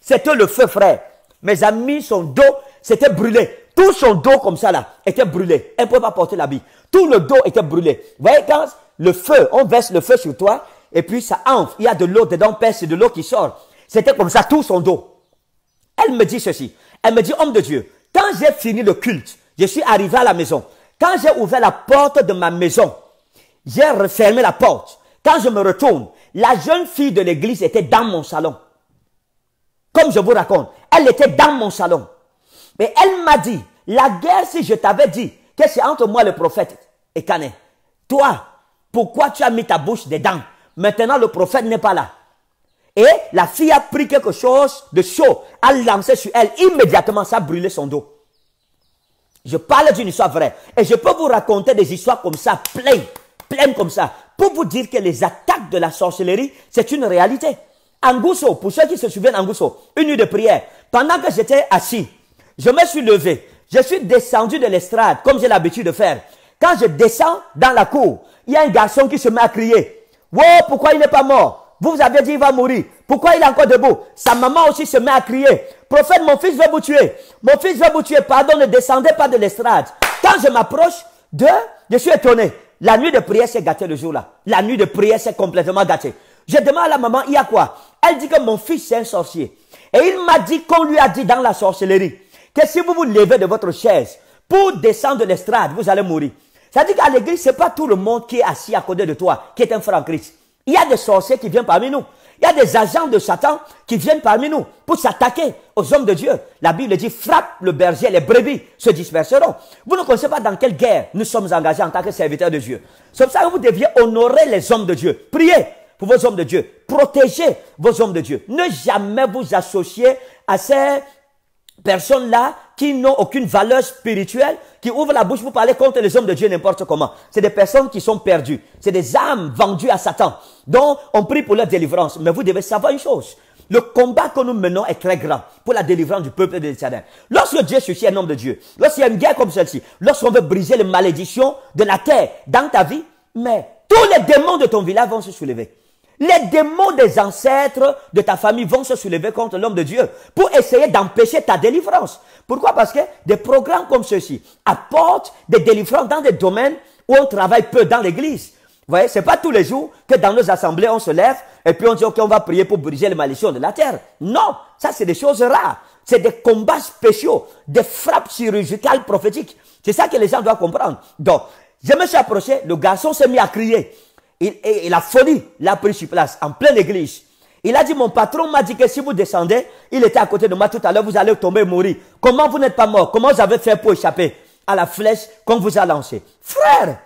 C'était le feu, frère. Mes amis, son dos, c'était brûlé. Tout son dos comme ça là était brûlé. Elle ne pouvait pas porter l'habit. Tout le dos était brûlé. Vous voyez, quand le feu, on verse le feu sur toi, et puis ça entre, il y a de l'eau dedans, pèse, c'est de l'eau qui sort. C'était comme ça, tout son dos. Elle me dit ceci. Elle me dit, homme de Dieu, quand j'ai fini le culte, je suis arrivé à la maison. Quand j'ai ouvert la porte de ma maison, j'ai refermé la porte. Quand je me retourne, la jeune fille de l'église était dans mon salon. Comme je vous raconte, elle était dans mon salon. Mais elle m'a dit, la guerre, si je t'avais dit que c'est entre moi le prophète et Canet, toi, pourquoi tu as mis ta bouche dedans Maintenant, le prophète n'est pas là. Et la fille a pris quelque chose de chaud, a lancé sur elle. Immédiatement, ça a brûlé son dos. Je parle d'une histoire vraie. Et je peux vous raconter des histoires comme ça, pleines, pleines comme ça, pour vous dire que les attaques de la sorcellerie, c'est une réalité. Angusso, pour ceux qui se souviennent, Angusso, une nuit de prière, pendant que j'étais assis, je me suis levé, je suis descendu de l'estrade, comme j'ai l'habitude de faire. Quand je descends dans la cour, il y a un garçon qui se met à crier. Wow, pourquoi il n'est pas mort Vous, vous avez dit il va mourir. Pourquoi il est encore debout Sa maman aussi se met à crier. Prophète, mon fils veut vous tuer. Mon fils veut vous tuer. Pardon, ne descendez pas de l'estrade. Quand je m'approche de, je suis étonné. La nuit de prière s'est gâtée le jour-là. La nuit de prière s'est complètement gâtée. Je demande à la maman, il y a quoi elle dit que mon fils est un sorcier. Et il m'a dit qu'on lui a dit dans la sorcellerie que si vous vous levez de votre chaise pour descendre de l'estrade, vous allez mourir. Ça dit dire qu'à l'église, ce n'est pas tout le monde qui est assis à côté de toi qui est un franc Christ. Il y a des sorciers qui viennent parmi nous. Il y a des agents de Satan qui viennent parmi nous pour s'attaquer aux hommes de Dieu. La Bible dit, frappe le berger, les brebis se disperseront. Vous ne connaissez pas dans quelle guerre nous sommes engagés en tant que serviteurs de Dieu. C'est pour ça que vous deviez honorer les hommes de Dieu. Priez pour vos hommes de Dieu. Protégez vos hommes de Dieu. Ne jamais vous associer à ces personnes-là qui n'ont aucune valeur spirituelle, qui ouvrent la bouche pour parler contre les hommes de Dieu n'importe comment. C'est des personnes qui sont perdues. C'est des âmes vendues à Satan. Donc, on prie pour leur délivrance. Mais vous devez savoir une chose. Le combat que nous menons est très grand pour la délivrance du peuple de l'Éternel. Lorsque Dieu suscite un homme de Dieu, lorsqu'il y a une guerre comme celle-ci, lorsqu'on veut briser les malédictions de la terre dans ta vie, mais tous les démons de ton village vont se soulever. Les démons des ancêtres de ta famille vont se soulever contre l'homme de Dieu pour essayer d'empêcher ta délivrance. Pourquoi Parce que des programmes comme ceci ci apportent des délivrances dans des domaines où on travaille peu dans l'église. Vous voyez, c'est pas tous les jours que dans nos assemblées, on se lève et puis on dit, OK, on va prier pour briser les malédictions de la terre. Non, ça, c'est des choses rares. C'est des combats spéciaux, des frappes chirurgicales prophétiques. C'est ça que les gens doivent comprendre. Donc, je me suis approché, le garçon s'est mis à crier. Il, et, la folie l'a pris sur place, en pleine église. Il a dit, mon patron m'a dit que si vous descendez, il était à côté de moi tout à l'heure, vous allez tomber et mourir. Comment vous n'êtes pas mort Comment vous avez fait pour échapper à la flèche qu'on vous a lancée Frère,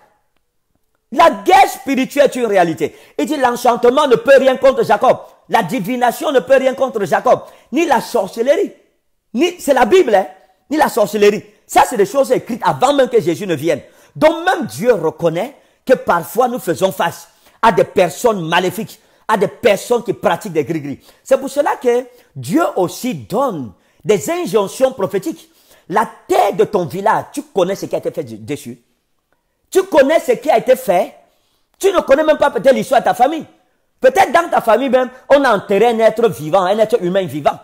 la guerre spirituelle est une réalité. Il dit, l'enchantement ne peut rien contre Jacob. La divination ne peut rien contre Jacob. Ni la sorcellerie. Ni, c'est la Bible, hein? Ni la sorcellerie. Ça, c'est des choses écrites avant même que Jésus ne vienne. Donc même Dieu reconnaît que parfois nous faisons face à des personnes maléfiques, à des personnes qui pratiquent des gris-gris. C'est pour cela que Dieu aussi donne des injonctions prophétiques. La terre de ton village, tu connais ce qui a été fait dessus. Tu connais ce qui a été fait. Tu ne connais même pas peut-être l'histoire de ta famille. Peut-être dans ta famille même, on a enterré un être vivant, un être humain vivant,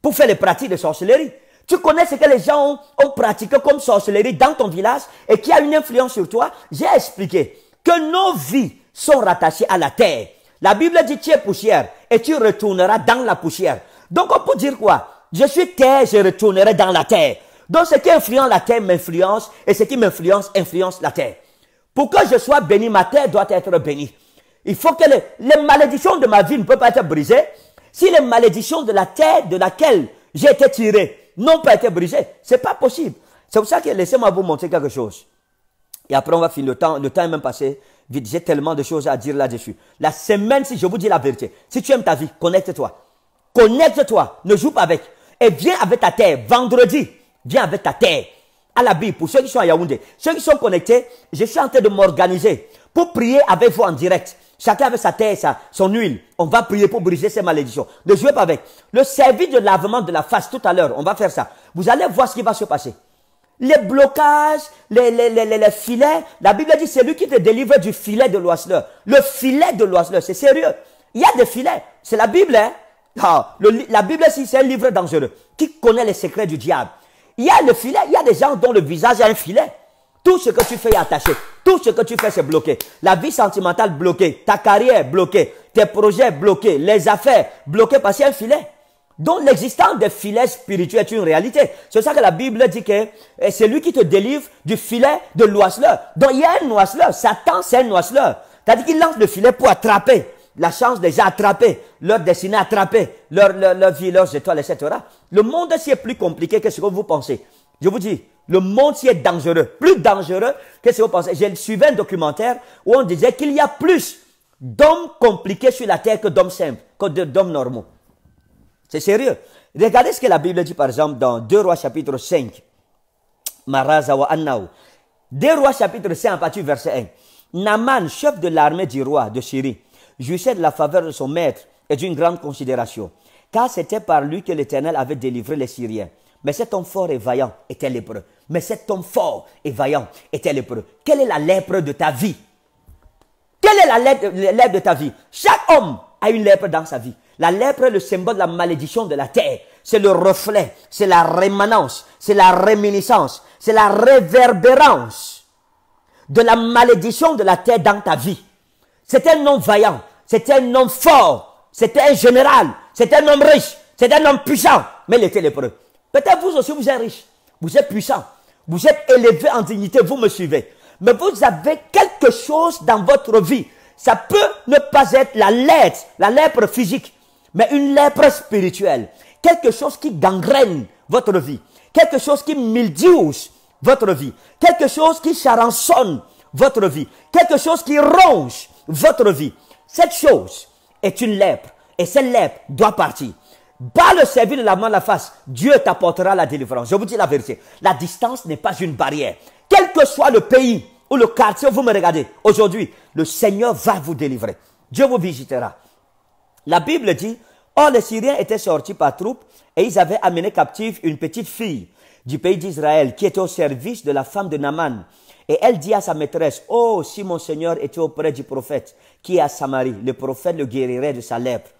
pour faire les pratiques de sorcellerie tu connais ce que les gens ont, pratiqué comme sorcellerie dans ton village et qui a une influence sur toi, j'ai expliqué que nos vies sont rattachées à la terre. La Bible dit tu es poussière et tu retourneras dans la poussière. Donc on peut dire quoi Je suis terre, je retournerai dans la terre. Donc ce qui influence la terre m'influence et ce qui m'influence influence la terre. Pour que je sois béni, ma terre doit être bénie. Il faut que les, malédictions de ma vie ne peuvent pas être brisées si les malédictions de la terre de laquelle j'ai été tiré n'ont pas été brisés. C'est pas possible. C'est pour ça que laissez-moi vous montrer quelque chose. Et après, on va finir. Le temps, le temps est même passé J'ai tellement de choses à dire là-dessus. La semaine, si je vous dis la vérité, si tu aimes ta vie, connecte-toi. Connecte-toi. Ne joue pas avec. Et viens avec ta terre. Vendredi, viens avec ta terre. À la Bible, pour ceux qui sont à Yaoundé, ceux qui sont connectés, je suis en train de m'organiser pour prier avec vous en direct. Chacun avec sa terre, son huile. On va prier pour briser ces malédictions. Ne jouez pas avec. Le service de lavement de la face, tout à l'heure, on va faire ça. Vous allez voir ce qui va se passer. Les blocages, les, les, filets. La Bible dit, c'est lui qui te délivre du filet de l'oiseleur. Le filet de l'oiseleur, c'est sérieux. Il y a des filets. C'est la Bible, hein. Ah, la Bible, c'est un livre dangereux. Qui connaît les secrets du diable? Il y a le filet. Il y a des gens dont le visage a un filet. Tout ce que tu fais est attaché. Tout ce que tu fais, c'est bloqué. La vie sentimentale bloquée. Ta carrière bloquée. Tes projets bloqués. Les affaires bloquées parce qu'il y a un filet. Donc l'existence des filets spirituels est une réalité. C'est ça que la Bible dit que c'est lui qui te délivre du filet de l'oiseleur. Donc il y a un oiseleur. Satan, c'est un oiseleur. C'est-à-dire qu'il lance le filet pour attraper la chance déjà attraper leur destinée attraper. leur, leur, leur vie, leurs étoiles, etc. Le monde, est plus compliqué que ce que vous pensez. Je vous dis, le monde s'y est dangereux, plus dangereux que ce que vous pensez. J'ai suivi un documentaire où on disait qu'il y a plus d'hommes compliqués sur la terre que d'hommes simples, que d'hommes normaux. C'est sérieux. Regardez ce que la Bible dit par exemple dans 2 Rois chapitre 5. Marazawa Annaou. 2 Rois chapitre 5 en partir verset 1. Naman, chef de l'armée du roi de Syrie, jouissait de la faveur de son maître et d'une grande considération, car c'était par lui que l'Éternel avait délivré les Syriens. Mais cet homme fort et vaillant était lépreux. Mais cet homme fort et vaillant était lépreux. Quelle est la lèpre de ta vie Quelle est la lèpre, de ta vie Chaque homme a une lèpre dans sa vie. La lèpre est le symbole de la malédiction de la terre. C'est le reflet, c'est la rémanence, c'est la réminiscence, c'est la réverbérance de la malédiction de la terre dans ta vie. C'est un homme vaillant, c'est un homme fort, c'est un général, c'est un homme riche, c'est un homme puissant, mais il était lépreux. Peut-être vous aussi, vous êtes riche, vous êtes puissant, vous êtes élevé en dignité, vous me suivez. Mais vous avez quelque chose dans votre vie. Ça peut ne pas être la lèpre, la lèpre physique, mais une lèpre spirituelle. Quelque chose qui gangrène votre vie. Quelque chose qui mildiouse votre vie. Quelque chose qui charançonne votre vie. Quelque chose qui ronge votre vie. Cette chose est une lèpre. Et cette lèpre doit partir. Bas le servir de la main à la face. Dieu t'apportera la délivrance. Je vous dis la vérité. La distance n'est pas une barrière. Quel que soit le pays ou le quartier vous me regardez, aujourd'hui, le Seigneur va vous délivrer. Dieu vous visitera. La Bible dit, Or les Syriens étaient sortis par troupes et ils avaient amené captive une petite fille du pays d'Israël qui était au service de la femme de Naaman. Et elle dit à sa maîtresse, Oh, si mon Seigneur était auprès du prophète qui est à Samarie, le prophète le guérirait de sa lèpre.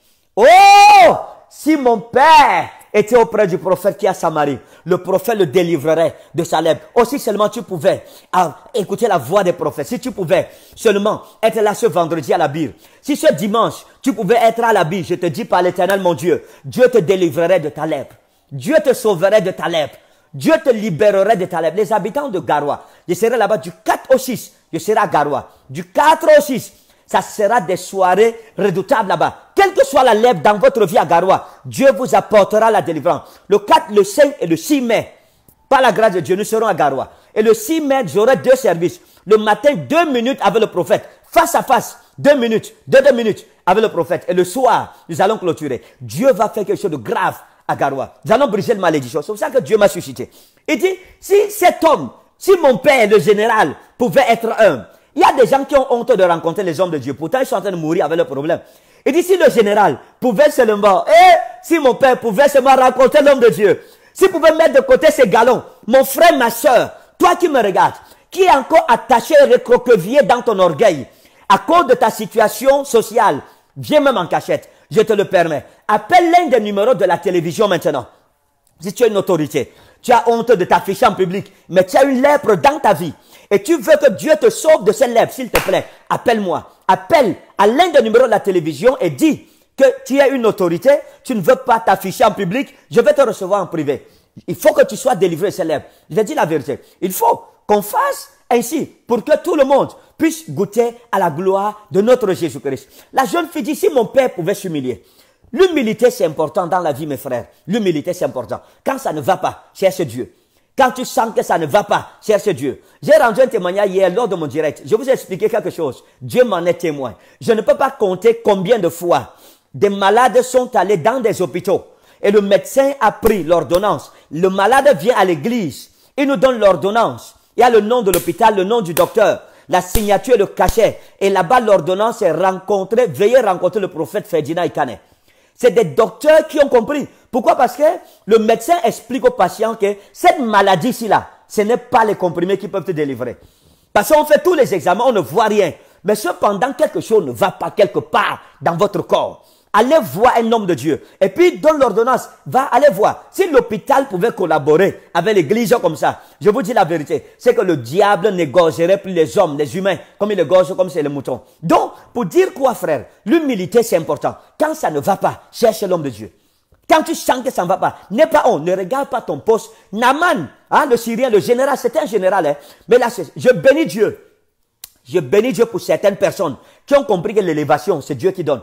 Oh, si mon père était auprès du prophète qui a Samarie, le prophète le délivrerait de sa lèpre. Oh, Aussi seulement tu pouvais ah, écouter la voix des prophètes, si tu pouvais seulement être là ce vendredi à la Bible. si ce dimanche tu pouvais être à la Bible. je te dis par l'éternel mon Dieu, Dieu te délivrerait de ta lèpre. Dieu te sauverait de ta lèpre. Dieu te libérerait de ta lèpre. Les habitants de Garoua, je serai là-bas du 4 au 6. Je serai à Garoua. Du 4 au 6, ça sera des soirées redoutables là-bas quelle que soit la lèvre dans votre vie à Garoua, Dieu vous apportera la délivrance. Le 4, le 5 et le 6 mai, par la grâce de Dieu, nous serons à Garoua. Et le 6 mai, j'aurai deux services. Le matin, deux minutes avec le prophète, face à face, deux minutes, deux, deux minutes avec le prophète. Et le soir, nous allons clôturer. Dieu va faire quelque chose de grave à Garoua. Nous allons briser le malédiction. C'est pour ça que Dieu m'a suscité. Il dit, si cet homme, si mon père, le général, pouvait être un, il y a des gens qui ont honte de rencontrer les hommes de Dieu. Pourtant, ils sont en train de mourir avec leurs problèmes. Et dit, si le général pouvait seulement, Et eh, si mon père pouvait seulement raconter l'homme de Dieu, s'il pouvait mettre de côté ses galons, mon frère, ma soeur, toi qui me regardes, qui est encore attaché et recroquevillé dans ton orgueil, à cause de ta situation sociale, viens même en cachette, je te le permets. Appelle l'un des numéros de la télévision maintenant. Si tu es une autorité, tu as honte de t'afficher en public, mais tu as une lèpre dans ta vie, et tu veux que Dieu te sauve de cette lèpre, s'il te plaît, appelle-moi appelle à l'un des numéros de la télévision et dit que tu es une autorité, tu ne veux pas t'afficher en public, je vais te recevoir en privé. Il faut que tu sois délivré, célèbre. Je dis la vérité. Il faut qu'on fasse ainsi pour que tout le monde puisse goûter à la gloire de notre Jésus-Christ. La jeune fille dit, si mon père pouvait s'humilier, l'humilité c'est important dans la vie, mes frères. L'humilité c'est important. Quand ça ne va pas, cherche Dieu. Quand tu sens que ça ne va pas, cherche Dieu. J'ai rendu un témoignage hier lors de mon direct. Je vous ai expliqué quelque chose. Dieu m'en est témoin. Je ne peux pas compter combien de fois des malades sont allés dans des hôpitaux et le médecin a pris l'ordonnance. Le malade vient à l'église. Il nous donne l'ordonnance. Il y a le nom de l'hôpital, le nom du docteur, la signature, le cachet. Et là-bas, l'ordonnance est rencontrée. veuillez rencontrer le prophète Ferdinand Ikané. C'est des docteurs qui ont compris. Pourquoi Parce que le médecin explique au patient que cette maladie-ci là, ce n'est pas les comprimés qui peuvent te délivrer. Parce qu'on fait tous les examens, on ne voit rien. Mais cependant, quelque chose ne va pas quelque part dans votre corps allez voir un homme de Dieu. Et puis, donne l'ordonnance. Va, allez voir. Si l'hôpital pouvait collaborer avec l'église comme ça, je vous dis la vérité, c'est que le diable n'égorgerait plus les hommes, les humains, comme il égorge, comme c'est les moutons. Donc, pour dire quoi, frère, l'humilité, c'est important. Quand ça ne va pas, cherche l'homme de Dieu. Quand tu sens que ça ne va pas, n'est pas honte, ne regarde pas ton poste. Naman, hein, le Syrien, le général, c'est un général. Hein. Mais là, je bénis Dieu. Je bénis Dieu pour certaines personnes qui ont compris que l'élévation, c'est Dieu qui donne.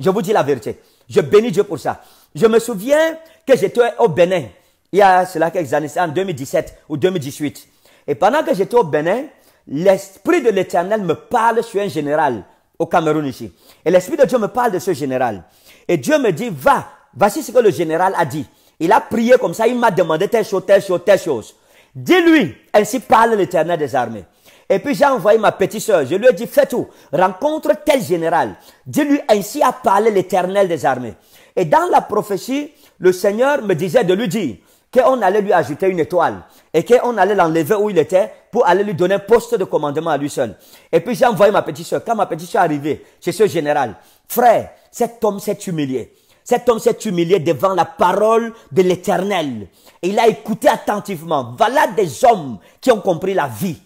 Je vous dis la vérité. Je bénis Dieu pour ça. Je me souviens que j'étais au Bénin. Il y a cela quelques années, en 2017 ou 2018. Et pendant que j'étais au Bénin, l'Esprit de l'Éternel me parle sur un général au Cameroun ici. Et l'Esprit de Dieu me parle de ce général. Et Dieu me dit, va, voici ce que le général a dit. Il a prié comme ça, il m'a demandé telle chose, telle chose, telle chose. Dis-lui, ainsi parle l'Éternel des armées. Et puis j'ai envoyé ma petite soeur, Je lui ai dit, fais tout. Rencontre tel général. Dis-lui ainsi à parler l'éternel des armées. Et dans la prophétie, le Seigneur me disait de lui dire qu'on allait lui ajouter une étoile et qu'on allait l'enlever où il était pour aller lui donner un poste de commandement à lui seul. Et puis j'ai envoyé ma petite soeur, Quand ma petite soeur est arrivée chez ce général, frère, cet homme s'est humilié. Cet homme s'est humilié devant la parole de l'éternel. il a écouté attentivement. Voilà des hommes qui ont compris la vie.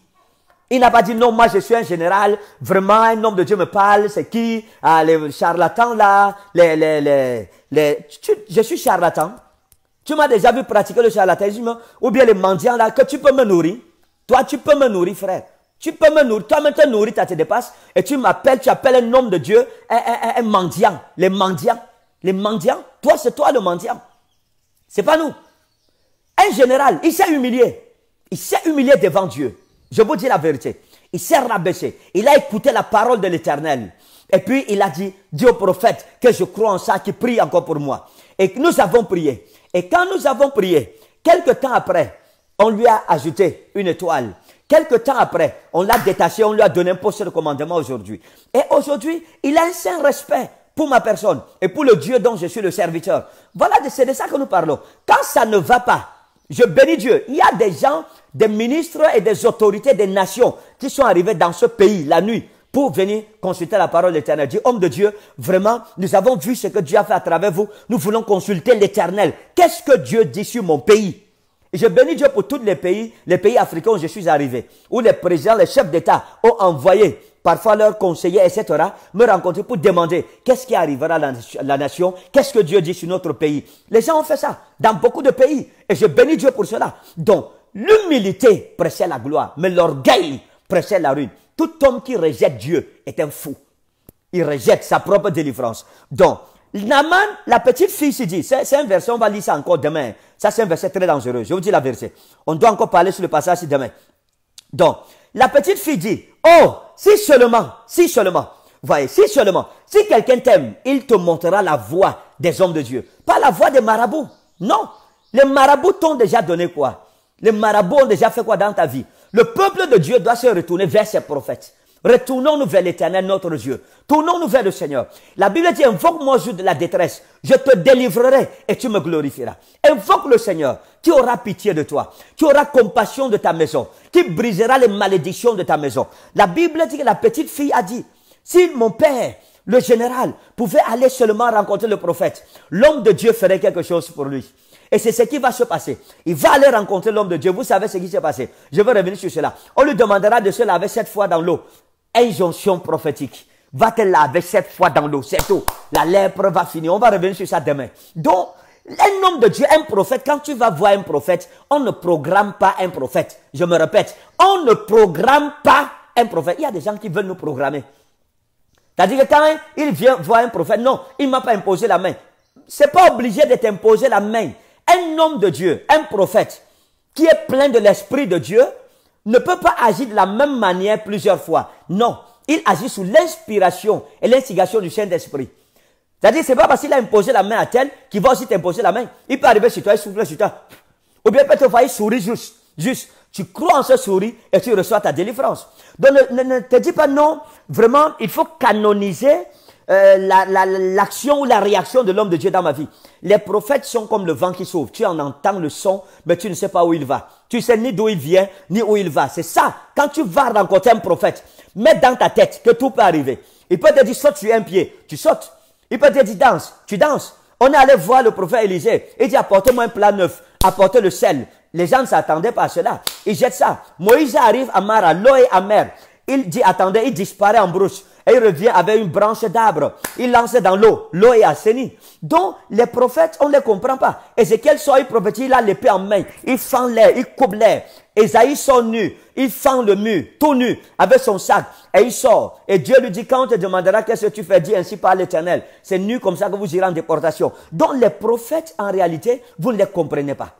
Il n'a pas dit non, moi je suis un général, vraiment un homme de Dieu me parle, c'est qui ah, Les charlatans là, les, les, les, je suis charlatan. Tu m'as déjà vu pratiquer le charlatanisme ou bien les mendiants là, que tu peux me nourrir. Toi, tu peux me nourrir, frère. Tu peux me nourrir. Toi, maintenant, nourris, tu te dépasses. Et tu m'appelles, tu appelles un homme de Dieu, un, un, un, un mendiant. Les mendiants. Les mendiants. Toi, c'est toi le mendiant. C'est pas nous. Un général, il s'est humilié. Il s'est humilié devant Dieu. Je vous dis la vérité. Il s'est rabaissé. Il a écouté la parole de l'Éternel. Et puis il a dit, dis au prophète que je crois en ça, qui prie encore pour moi. Et nous avons prié. Et quand nous avons prié, quelque temps après, on lui a ajouté une étoile. Quelque temps après, on l'a détaché, on lui a donné un poste de commandement aujourd'hui. Et aujourd'hui, il a un saint respect pour ma personne et pour le Dieu dont je suis le serviteur. Voilà, c'est de ça que nous parlons. Quand ça ne va pas, je bénis Dieu. Il y a des gens, des ministres et des autorités des nations qui sont arrivés dans ce pays la nuit pour venir consulter la parole de l'Éternel. Dieu, homme de Dieu, vraiment, nous avons vu ce que Dieu a fait à travers vous. Nous voulons consulter l'Éternel. Qu'est-ce que Dieu dit sur mon pays je bénis Dieu pour tous les pays, les pays africains où je suis arrivé, où les présidents, les chefs d'État ont envoyé parfois leurs conseillers, etc., me rencontrer pour demander qu'est-ce qui arrivera à la, nation, qu'est-ce que Dieu dit sur notre pays. Les gens ont fait ça dans beaucoup de pays et je bénis Dieu pour cela. Donc, l'humilité pressait la gloire, mais l'orgueil pressait la ruine. Tout homme qui rejette Dieu est un fou. Il rejette sa propre délivrance. Donc, Naman, la petite fille se dit, c'est un verset, on va lire ça encore demain. Ça, c'est un verset très dangereux. Je vous dis la verset. On doit encore parler sur le passage demain. Donc, la petite fille dit, Oh, si seulement, si seulement, voyez, si seulement, si quelqu'un t'aime, il te montrera la voie des hommes de Dieu, pas la voix des marabouts. Non, les marabouts t'ont déjà donné quoi Les marabouts ont déjà fait quoi dans ta vie Le peuple de Dieu doit se retourner vers ses prophètes. Retournons-nous vers l'éternel, notre Dieu. Tournons-nous vers le Seigneur. La Bible dit, invoque-moi jour de la détresse. Je te délivrerai et tu me glorifieras. Invoque le Seigneur Tu auras pitié de toi, Tu auras compassion de ta maison, Tu briseras les malédictions de ta maison. La Bible dit que la petite fille a dit, si mon père, le général, pouvait aller seulement rencontrer le prophète, l'homme de Dieu ferait quelque chose pour lui. Et c'est ce qui va se passer. Il va aller rencontrer l'homme de Dieu. Vous savez ce qui s'est passé. Je veux revenir sur cela. On lui demandera de se laver cette fois dans l'eau injonction prophétique. Va-t-elle laver cette fois dans l'eau, cette eau La lèpre va finir. On va revenir sur ça demain. Donc, un homme de Dieu, un prophète, quand tu vas voir un prophète, on ne programme pas un prophète. Je me répète, on ne programme pas un prophète. Il y a des gens qui veulent nous programmer. C'est-à-dire que quand il vient voir un prophète, non, il m'a pas imposé la main. C'est pas obligé de t'imposer la main. Un homme de Dieu, un prophète, qui est plein de l'esprit de Dieu, ne peut pas agir de la même manière plusieurs fois. Non, il agit sous l'inspiration et l'instigation du Saint-Esprit. C'est-à-dire, c'est pas parce qu'il a imposé la main à tel qu'il va aussi t'imposer la main. Il peut arriver sur toi, il souffle sur toi. Ou bien peut-être il sourit juste. Juste, tu crois en ce sourire et tu reçois ta délivrance. Donc ne te dis pas non, vraiment, il faut canoniser euh, l'action la, ou la réaction de l'homme de Dieu dans ma vie. Les prophètes sont comme le vent qui sauve. Tu en entends le son, mais tu ne sais pas où il va. Tu sais ni d'où il vient, ni où il va. C'est ça. Quand tu vas rencontrer un prophète, mets dans ta tête que tout peut arriver. Il peut te dire saute sur un pied, tu sautes. Il peut te dire danse, tu danses. On est allé voir le prophète Élisée. Il dit apportez-moi un plat neuf, apportez le sel. Les gens ne s'attendaient pas à cela. Ils jettent ça. Moïse arrive à Mara, l'eau est amère. Il dit attendez, il disparaît en brousse et il revient avec une branche d'arbre. Il lance dans l'eau. L'eau est assainie. Donc, les prophètes, on ne les comprend pas. Ézéchiel sort, il prophétise, il a l'épée en main. Il fend l'air, il coupe l'air. Esaïe sort nu, il fend le mur, tout nu, avec son sac, et il sort. Et Dieu lui dit, quand on te demandera qu'est-ce que tu fais, dis ainsi par l'éternel. C'est nu comme ça que vous irez en déportation. Donc les prophètes, en réalité, vous ne les comprenez pas.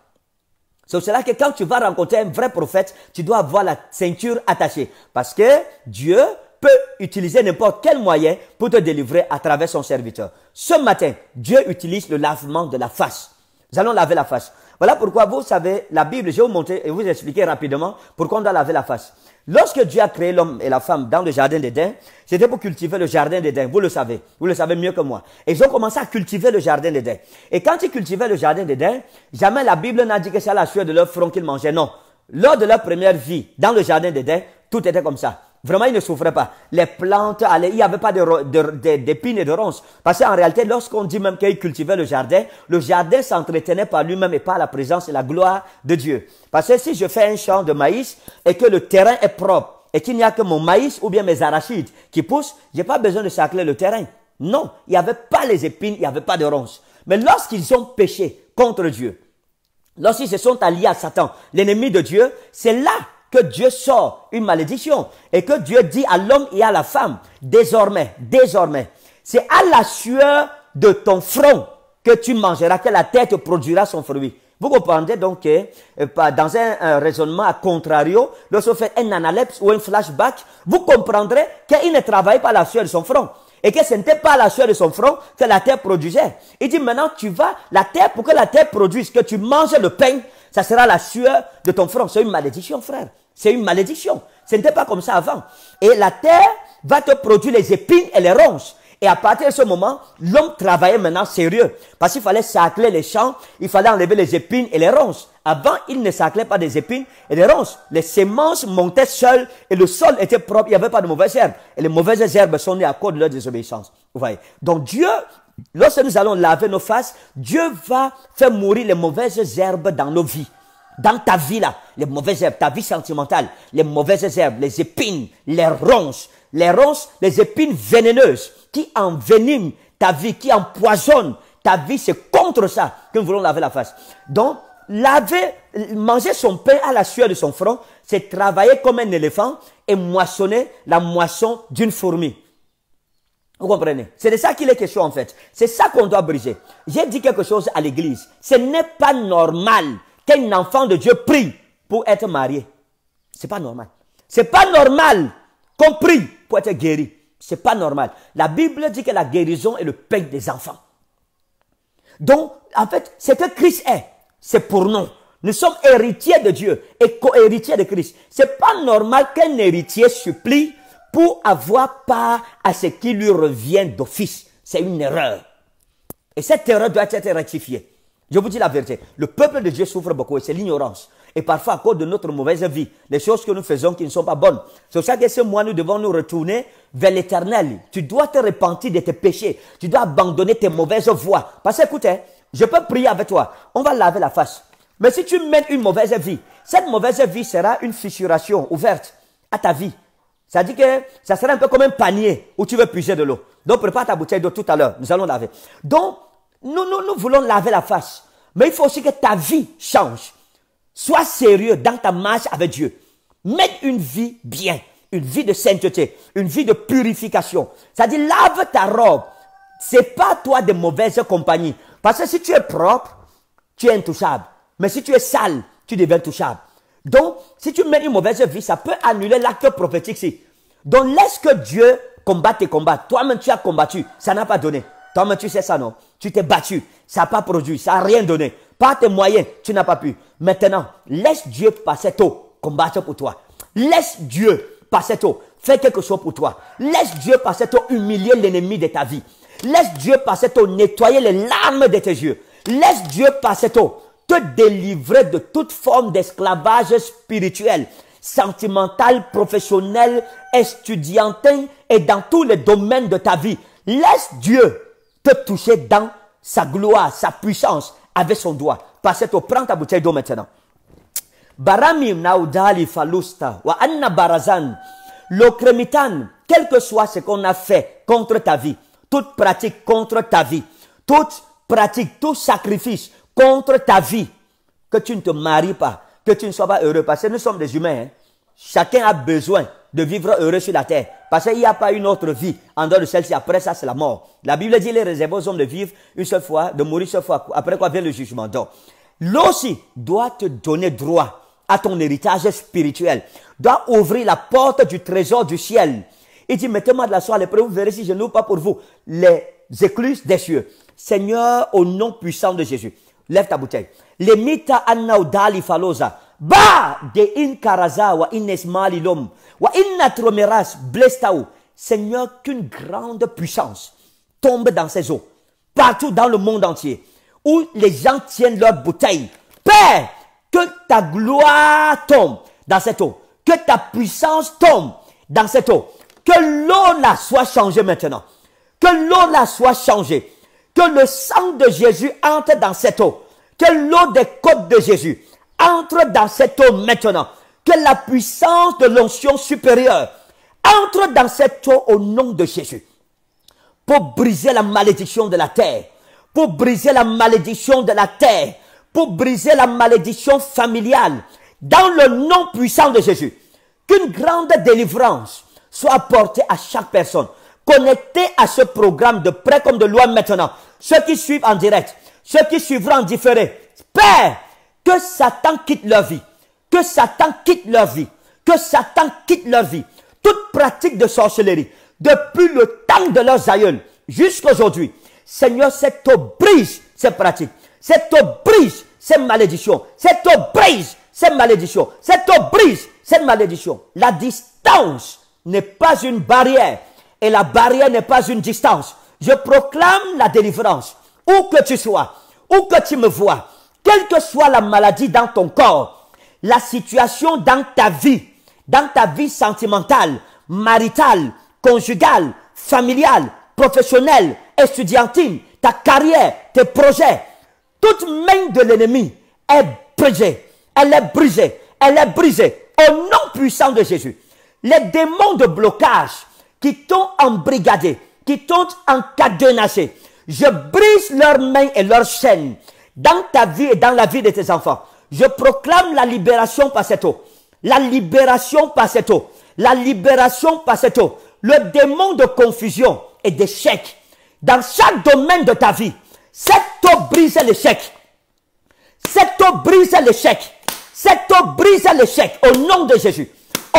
C'est cela que quand tu vas rencontrer un vrai prophète, tu dois avoir la ceinture attachée. Parce que Dieu peut utiliser n'importe quel moyen pour te délivrer à travers son serviteur. Ce matin, Dieu utilise le lavement de la face. Nous allons laver la face. Voilà pourquoi vous savez, la Bible, je vais vous montrer et vous expliquer rapidement pourquoi on doit laver la face. Lorsque Dieu a créé l'homme et la femme dans le jardin d'Éden, c'était pour cultiver le jardin d'Éden. Vous le savez. Vous le savez mieux que moi. Et ils ont commencé à cultiver le jardin d'Éden. Et quand ils cultivaient le jardin d'Éden, jamais la Bible n'a dit que c'est à la sueur de leur front qu'ils mangeaient. Non. Lors de leur première vie dans le jardin d'Éden, tout était comme ça. Vraiment, ils ne souffraient pas. Les plantes, allaient, il n'y avait pas d'épines et de ronces. Parce qu'en réalité, lorsqu'on dit même qu'ils cultivaient le jardin, le jardin s'entretenait par lui-même et par la présence et la gloire de Dieu. Parce que si je fais un champ de maïs et que le terrain est propre et qu'il n'y a que mon maïs ou bien mes arachides qui poussent, j'ai pas besoin de sacler le terrain. Non, il n'y avait pas les épines, il n'y avait pas de ronces. Mais lorsqu'ils ont péché contre Dieu, lorsqu'ils se sont alliés à Satan, l'ennemi de Dieu, c'est là que Dieu sort une malédiction et que Dieu dit à l'homme et à la femme, désormais, désormais, c'est à la sueur de ton front que tu mangeras, que la terre te produira son fruit. Vous comprenez donc que euh, dans un, raisonnement à contrario, lorsqu'on fait un analepse ou un flashback, vous comprendrez qu'il ne travaille pas à la sueur de son front et que ce n'était pas la sueur de son front que la terre produisait. Il dit maintenant tu vas, la terre, pour que la terre produise, que tu manges le pain, ça sera la sueur de ton front. C'est une malédiction, frère. C'est une malédiction. Ce n'était pas comme ça avant. Et la terre va te produire les épines et les ronces. Et à partir de ce moment, l'homme travaillait maintenant sérieux. Parce qu'il fallait sacler les champs, il fallait enlever les épines et les ronces. Avant, il ne saclait pas des épines et des ronces. Les semences montaient seules et le sol était propre. Il n'y avait pas de mauvaises herbes. Et les mauvaises herbes sont nées à cause de leur désobéissance. Vous voyez. Donc Dieu, lorsque nous allons laver nos faces, Dieu va faire mourir les mauvaises herbes dans nos vies dans ta vie là, les mauvaises herbes, ta vie sentimentale, les mauvaises herbes, les épines, les ronces, les ronces, les épines vénéneuses qui enveniment ta vie, qui empoisonnent ta vie, c'est contre ça que nous voulons laver la face. Donc, laver, manger son pain à la sueur de son front, c'est travailler comme un éléphant et moissonner la moisson d'une fourmi. Vous comprenez C'est de ça qu'il est question en fait. C'est ça qu'on doit briser. J'ai dit quelque chose à l'église. Ce n'est pas normal qu'un enfant de Dieu prie pour être marié. C'est pas normal. C'est pas normal qu'on prie pour être guéri. C'est pas normal. La Bible dit que la guérison est le pain des enfants. Donc, en fait, ce que Christ est, c'est pour nous. Nous sommes héritiers de Dieu et co-héritiers de Christ. C'est pas normal qu'un héritier supplie pour avoir part à ce qui lui revient d'office. C'est une erreur. Et cette erreur doit être rectifiée. Je vous dis la vérité. Le peuple de Dieu souffre beaucoup et c'est l'ignorance. Et parfois, à cause de notre mauvaise vie, les choses que nous faisons qui ne sont pas bonnes. C'est pour ça que ce mois, nous devons nous retourner vers l'éternel. Tu dois te repentir de tes péchés. Tu dois abandonner tes mauvaises voies. Parce que, écoutez, je peux prier avec toi. On va laver la face. Mais si tu mènes une mauvaise vie, cette mauvaise vie sera une fissuration ouverte à ta vie. Ça dit que ça sera un peu comme un panier où tu veux puiser de l'eau. Donc prépare ta bouteille d'eau tout à l'heure. Nous allons laver. Donc, nous, nous voulons laver la face. Mais il faut aussi que ta vie change. Sois sérieux dans ta marche avec Dieu. Mets une vie bien, une vie de sainteté, une vie de purification. C'est-à-dire, lave ta robe. pas toi de mauvaise compagnie. Parce que si tu es propre, tu es intouchable. Mais si tu es sale, tu deviens touchable. Donc, si tu mets une mauvaise vie, ça peut annuler l'acte prophétique. Donc, laisse que Dieu combatte et combatte. Toi-même, tu as combattu. Ça n'a pas donné. Toi-même, tu sais ça, non Tu t'es battu. Ça n'a pas produit. Ça n'a rien donné. Par tes moyens, tu n'as pas pu. Maintenant, laisse Dieu passer tôt. Combattre pour toi. Laisse Dieu passer tôt. Fais quelque chose pour toi. Laisse Dieu passer tôt humilier l'ennemi de ta vie. Laisse Dieu passer tôt nettoyer les larmes de tes yeux. Laisse Dieu passer tôt te délivrer de toute forme d'esclavage spirituel, sentimental, professionnel, étudiantin et dans tous les domaines de ta vie. Laisse Dieu te toucher dans sa gloire, sa puissance avec son doigt. Parce que prends ta bouteille d'eau maintenant. Baramim naudali falusta wa anna barazan l'okremitan, quel que soit ce qu'on a fait contre ta vie, toute pratique contre ta vie, toute pratique, tout sacrifice contre ta vie, que tu ne te maries pas, que tu ne sois pas heureux, parce que nous sommes des humains. Hein. Chacun a besoin de vivre heureux sur la terre. Parce qu'il n'y a pas une autre vie en dehors de celle-ci. Après ça, c'est la mort. La Bible dit, les est hommes de vivre une seule fois, de mourir une seule fois. Après quoi vient le jugement. Donc, l'eau aussi doit te donner droit à ton héritage spirituel. Doit ouvrir la porte du trésor du ciel. Il dit, mettez-moi de la soie à l'épreuve, vous verrez si je n'ouvre pas pour vous les écluses des cieux. Seigneur, au nom puissant de Jésus, lève ta bouteille. in Seigneur, qu'une grande puissance tombe dans ces eaux, partout dans le monde entier, où les gens tiennent leurs bouteilles. Père, que ta gloire tombe dans cette eau, que ta puissance tombe dans cette eau, que l'eau là soit changée maintenant, que l'eau là soit changée, que le sang de Jésus entre dans cette eau, que l'eau des côtes de Jésus entre dans cette eau maintenant, que la puissance de l'onction supérieure entre dans cette eau au nom de Jésus pour briser la malédiction de la terre, pour briser la malédiction de la terre, pour briser la malédiction familiale, dans le nom puissant de Jésus. Qu'une grande délivrance soit apportée à chaque personne, connectée à ce programme de prêt comme de loi maintenant. Ceux qui suivent en direct, ceux qui suivront en différé, Père, que Satan quitte leur vie que Satan quitte leur vie. Que Satan quitte leur vie. Toute pratique de sorcellerie, depuis le temps de leurs aïeuls jusqu'aujourd'hui, Seigneur, c'est brise ces pratiques. C'est brise ces malédictions. C'est brise ces malédictions. C'est brise ces malédictions. La distance n'est pas une barrière. Et la barrière n'est pas une distance. Je proclame la délivrance. Où que tu sois, où que tu me vois, quelle que soit la maladie dans ton corps, la situation dans ta vie, dans ta vie sentimentale, maritale, conjugale, familiale, professionnelle, étudiantine, ta carrière, tes projets, toute main de l'ennemi est brisée, elle est brisée, elle est brisée au nom puissant de Jésus. Les démons de blocage qui t'ont embrigadé, qui t'ont encadenassé, je brise leurs mains et leurs chaînes dans ta vie et dans la vie de tes enfants. Je proclame la libération par cette eau. La libération par cette eau. La libération par cette eau. Le démon de confusion et d'échec. Dans chaque domaine de ta vie, cette eau brise l'échec. Cette eau brise l'échec. Cette eau brise l'échec. Au nom de Jésus.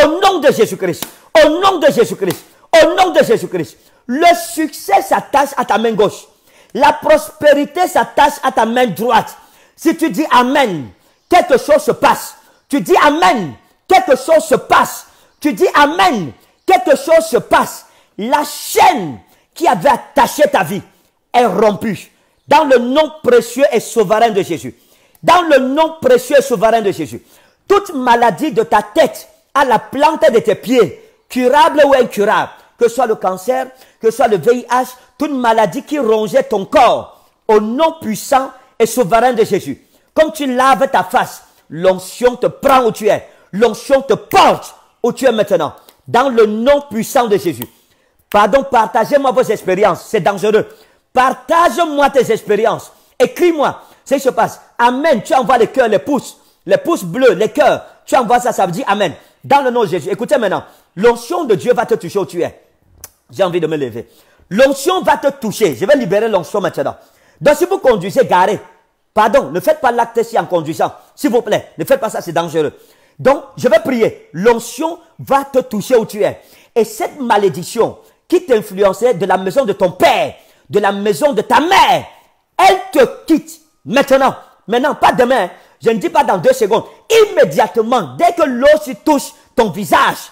Au nom de Jésus-Christ. Au nom de Jésus-Christ. Au nom de Jésus-Christ. Le succès s'attache à ta main gauche. La prospérité s'attache à ta main droite. Si tu dis Amen, quelque chose se passe. Tu dis Amen, quelque chose se passe. Tu dis Amen, quelque chose se passe. La chaîne qui avait attaché ta vie est rompue dans le nom précieux et souverain de Jésus. Dans le nom précieux et souverain de Jésus. Toute maladie de ta tête à la plante de tes pieds, curable ou incurable, que ce soit le cancer, que ce soit le VIH, toute maladie qui rongeait ton corps, au nom puissant et souverain de Jésus. Quand tu laves ta face, l'onction te prend où tu es. L'onction te porte où tu es maintenant. Dans le nom puissant de Jésus. Pardon, partagez-moi vos expériences. C'est dangereux. partagez moi tes expériences. Écris-moi ce qui se passe. Amen. Tu envoies les cœurs, les pouces. Les pouces bleus, les cœurs. Tu envoies ça, ça veut dire Amen. Dans le nom de Jésus. Écoutez maintenant. L'onction de Dieu va te toucher où tu es. J'ai envie de me lever. L'onction va te toucher. Je vais libérer l'onction maintenant. Donc si vous conduisez garé, Pardon, ne faites pas l'acte ici en conduisant. S'il vous plaît, ne faites pas ça, c'est dangereux. Donc, je vais prier. L'onction va te toucher où tu es. Et cette malédiction qui t'influençait de la maison de ton père, de la maison de ta mère, elle te quitte maintenant. Maintenant, pas demain. Hein. Je ne dis pas dans deux secondes. Immédiatement, dès que l'eau se touche ton visage,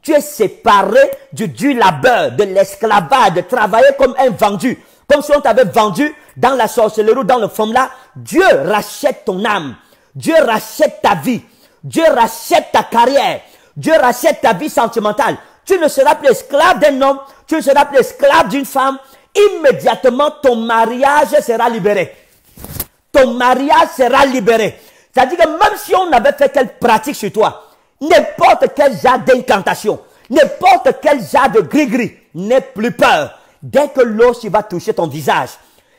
tu es séparé du, du labeur, de l'esclavage, de travailler comme un vendu. Comme si on t'avait vendu dans la sorcellerie ou dans le forme là. Dieu rachète ton âme. Dieu rachète ta vie. Dieu rachète ta carrière. Dieu rachète ta vie sentimentale. Tu ne seras plus esclave d'un homme. Tu ne seras plus esclave d'une femme. Immédiatement, ton mariage sera libéré. Ton mariage sera libéré. C'est-à-dire que même si on avait fait quelle pratique sur toi, n'importe quel genre d'incantation, n'importe quel genre de gris-gris, n'aie plus peur dès que l'eau va toucher ton visage.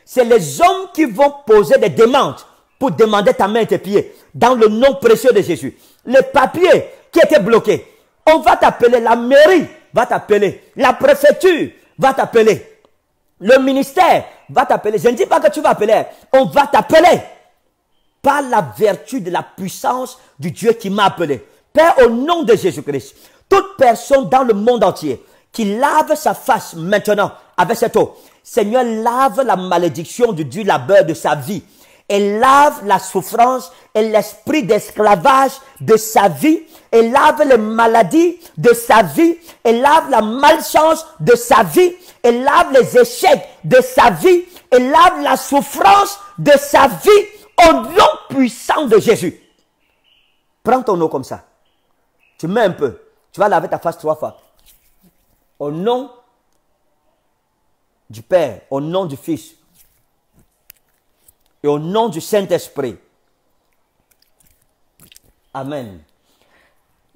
C'est les hommes qui vont poser des demandes pour demander ta main et tes pieds dans le nom précieux de Jésus. Les papiers qui étaient bloqués... on va t'appeler, la mairie va t'appeler, la préfecture va t'appeler, le ministère va t'appeler. Je ne dis pas que tu vas appeler, on va t'appeler par la vertu de la puissance du Dieu qui m'a appelé. Père, au nom de Jésus-Christ, toute personne dans le monde entier qui lave sa face maintenant avec cette eau. Seigneur, lave la malédiction du Dieu labeur de sa vie. Et lave la souffrance et l'esprit d'esclavage de sa vie. Et lave les maladies de sa vie. Et lave la malchance de sa vie. Et lave les échecs de sa vie. Et lave la souffrance de sa vie au nom puissant de Jésus. Prends ton eau comme ça. Tu mets un peu. Tu vas laver ta face trois fois. Au nom du Père, au nom du Fils et au nom du Saint-Esprit. Amen.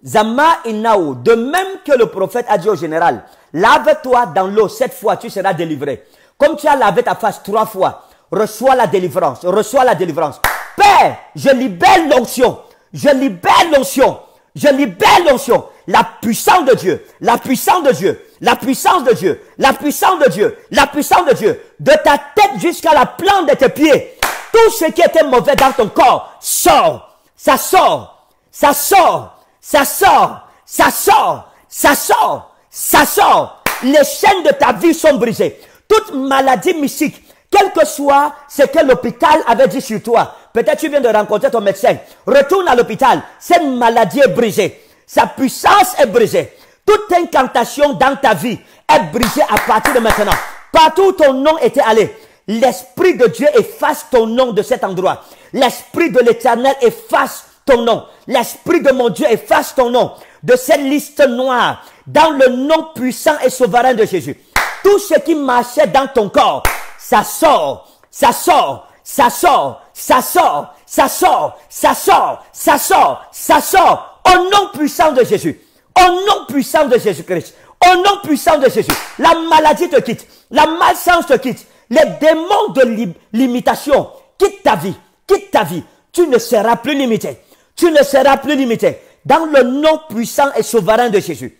Zama Inao, de même que le prophète a dit au général, lave-toi dans l'eau, cette fois tu seras délivré. Comme tu as lavé ta face trois fois, reçois la délivrance, reçois la délivrance. Père, je libère l'onction, je libère l'onction, je libère l'onction, la puissance de Dieu, la puissance de Dieu, la puissance de Dieu, la puissance de Dieu, la puissance de Dieu, de ta tête jusqu'à la plante de tes pieds. Tout ce qui était mauvais dans ton corps sort, ça sort, ça sort, ça sort, ça sort, ça sort, ça sort. Les chaînes de ta vie sont brisées. Toute maladie mystique, quel que soit ce que l'hôpital avait dit sur toi, peut-être tu viens de rencontrer ton médecin, retourne à l'hôpital, cette maladie est brisée, sa puissance est brisée. Toute incantation dans ta vie est brisée à partir de maintenant. Partout où ton nom était allé, l'Esprit de Dieu efface ton nom de cet endroit. L'Esprit de l'Éternel efface ton nom. L'Esprit de mon Dieu efface ton nom de cette liste noire dans le nom puissant et souverain de Jésus. Tout ce qui marchait dans ton corps, ça sort, ça sort, ça sort, ça sort, ça sort, ça sort, ça sort, ça sort, au nom puissant de Jésus. Au nom puissant de Jésus-Christ. Au nom puissant de Jésus. La maladie te quitte. La malchance te quitte. Les démons de limitation quittent ta vie. Quitte ta vie. Tu ne seras plus limité. Tu ne seras plus limité. Dans le nom puissant et souverain de Jésus.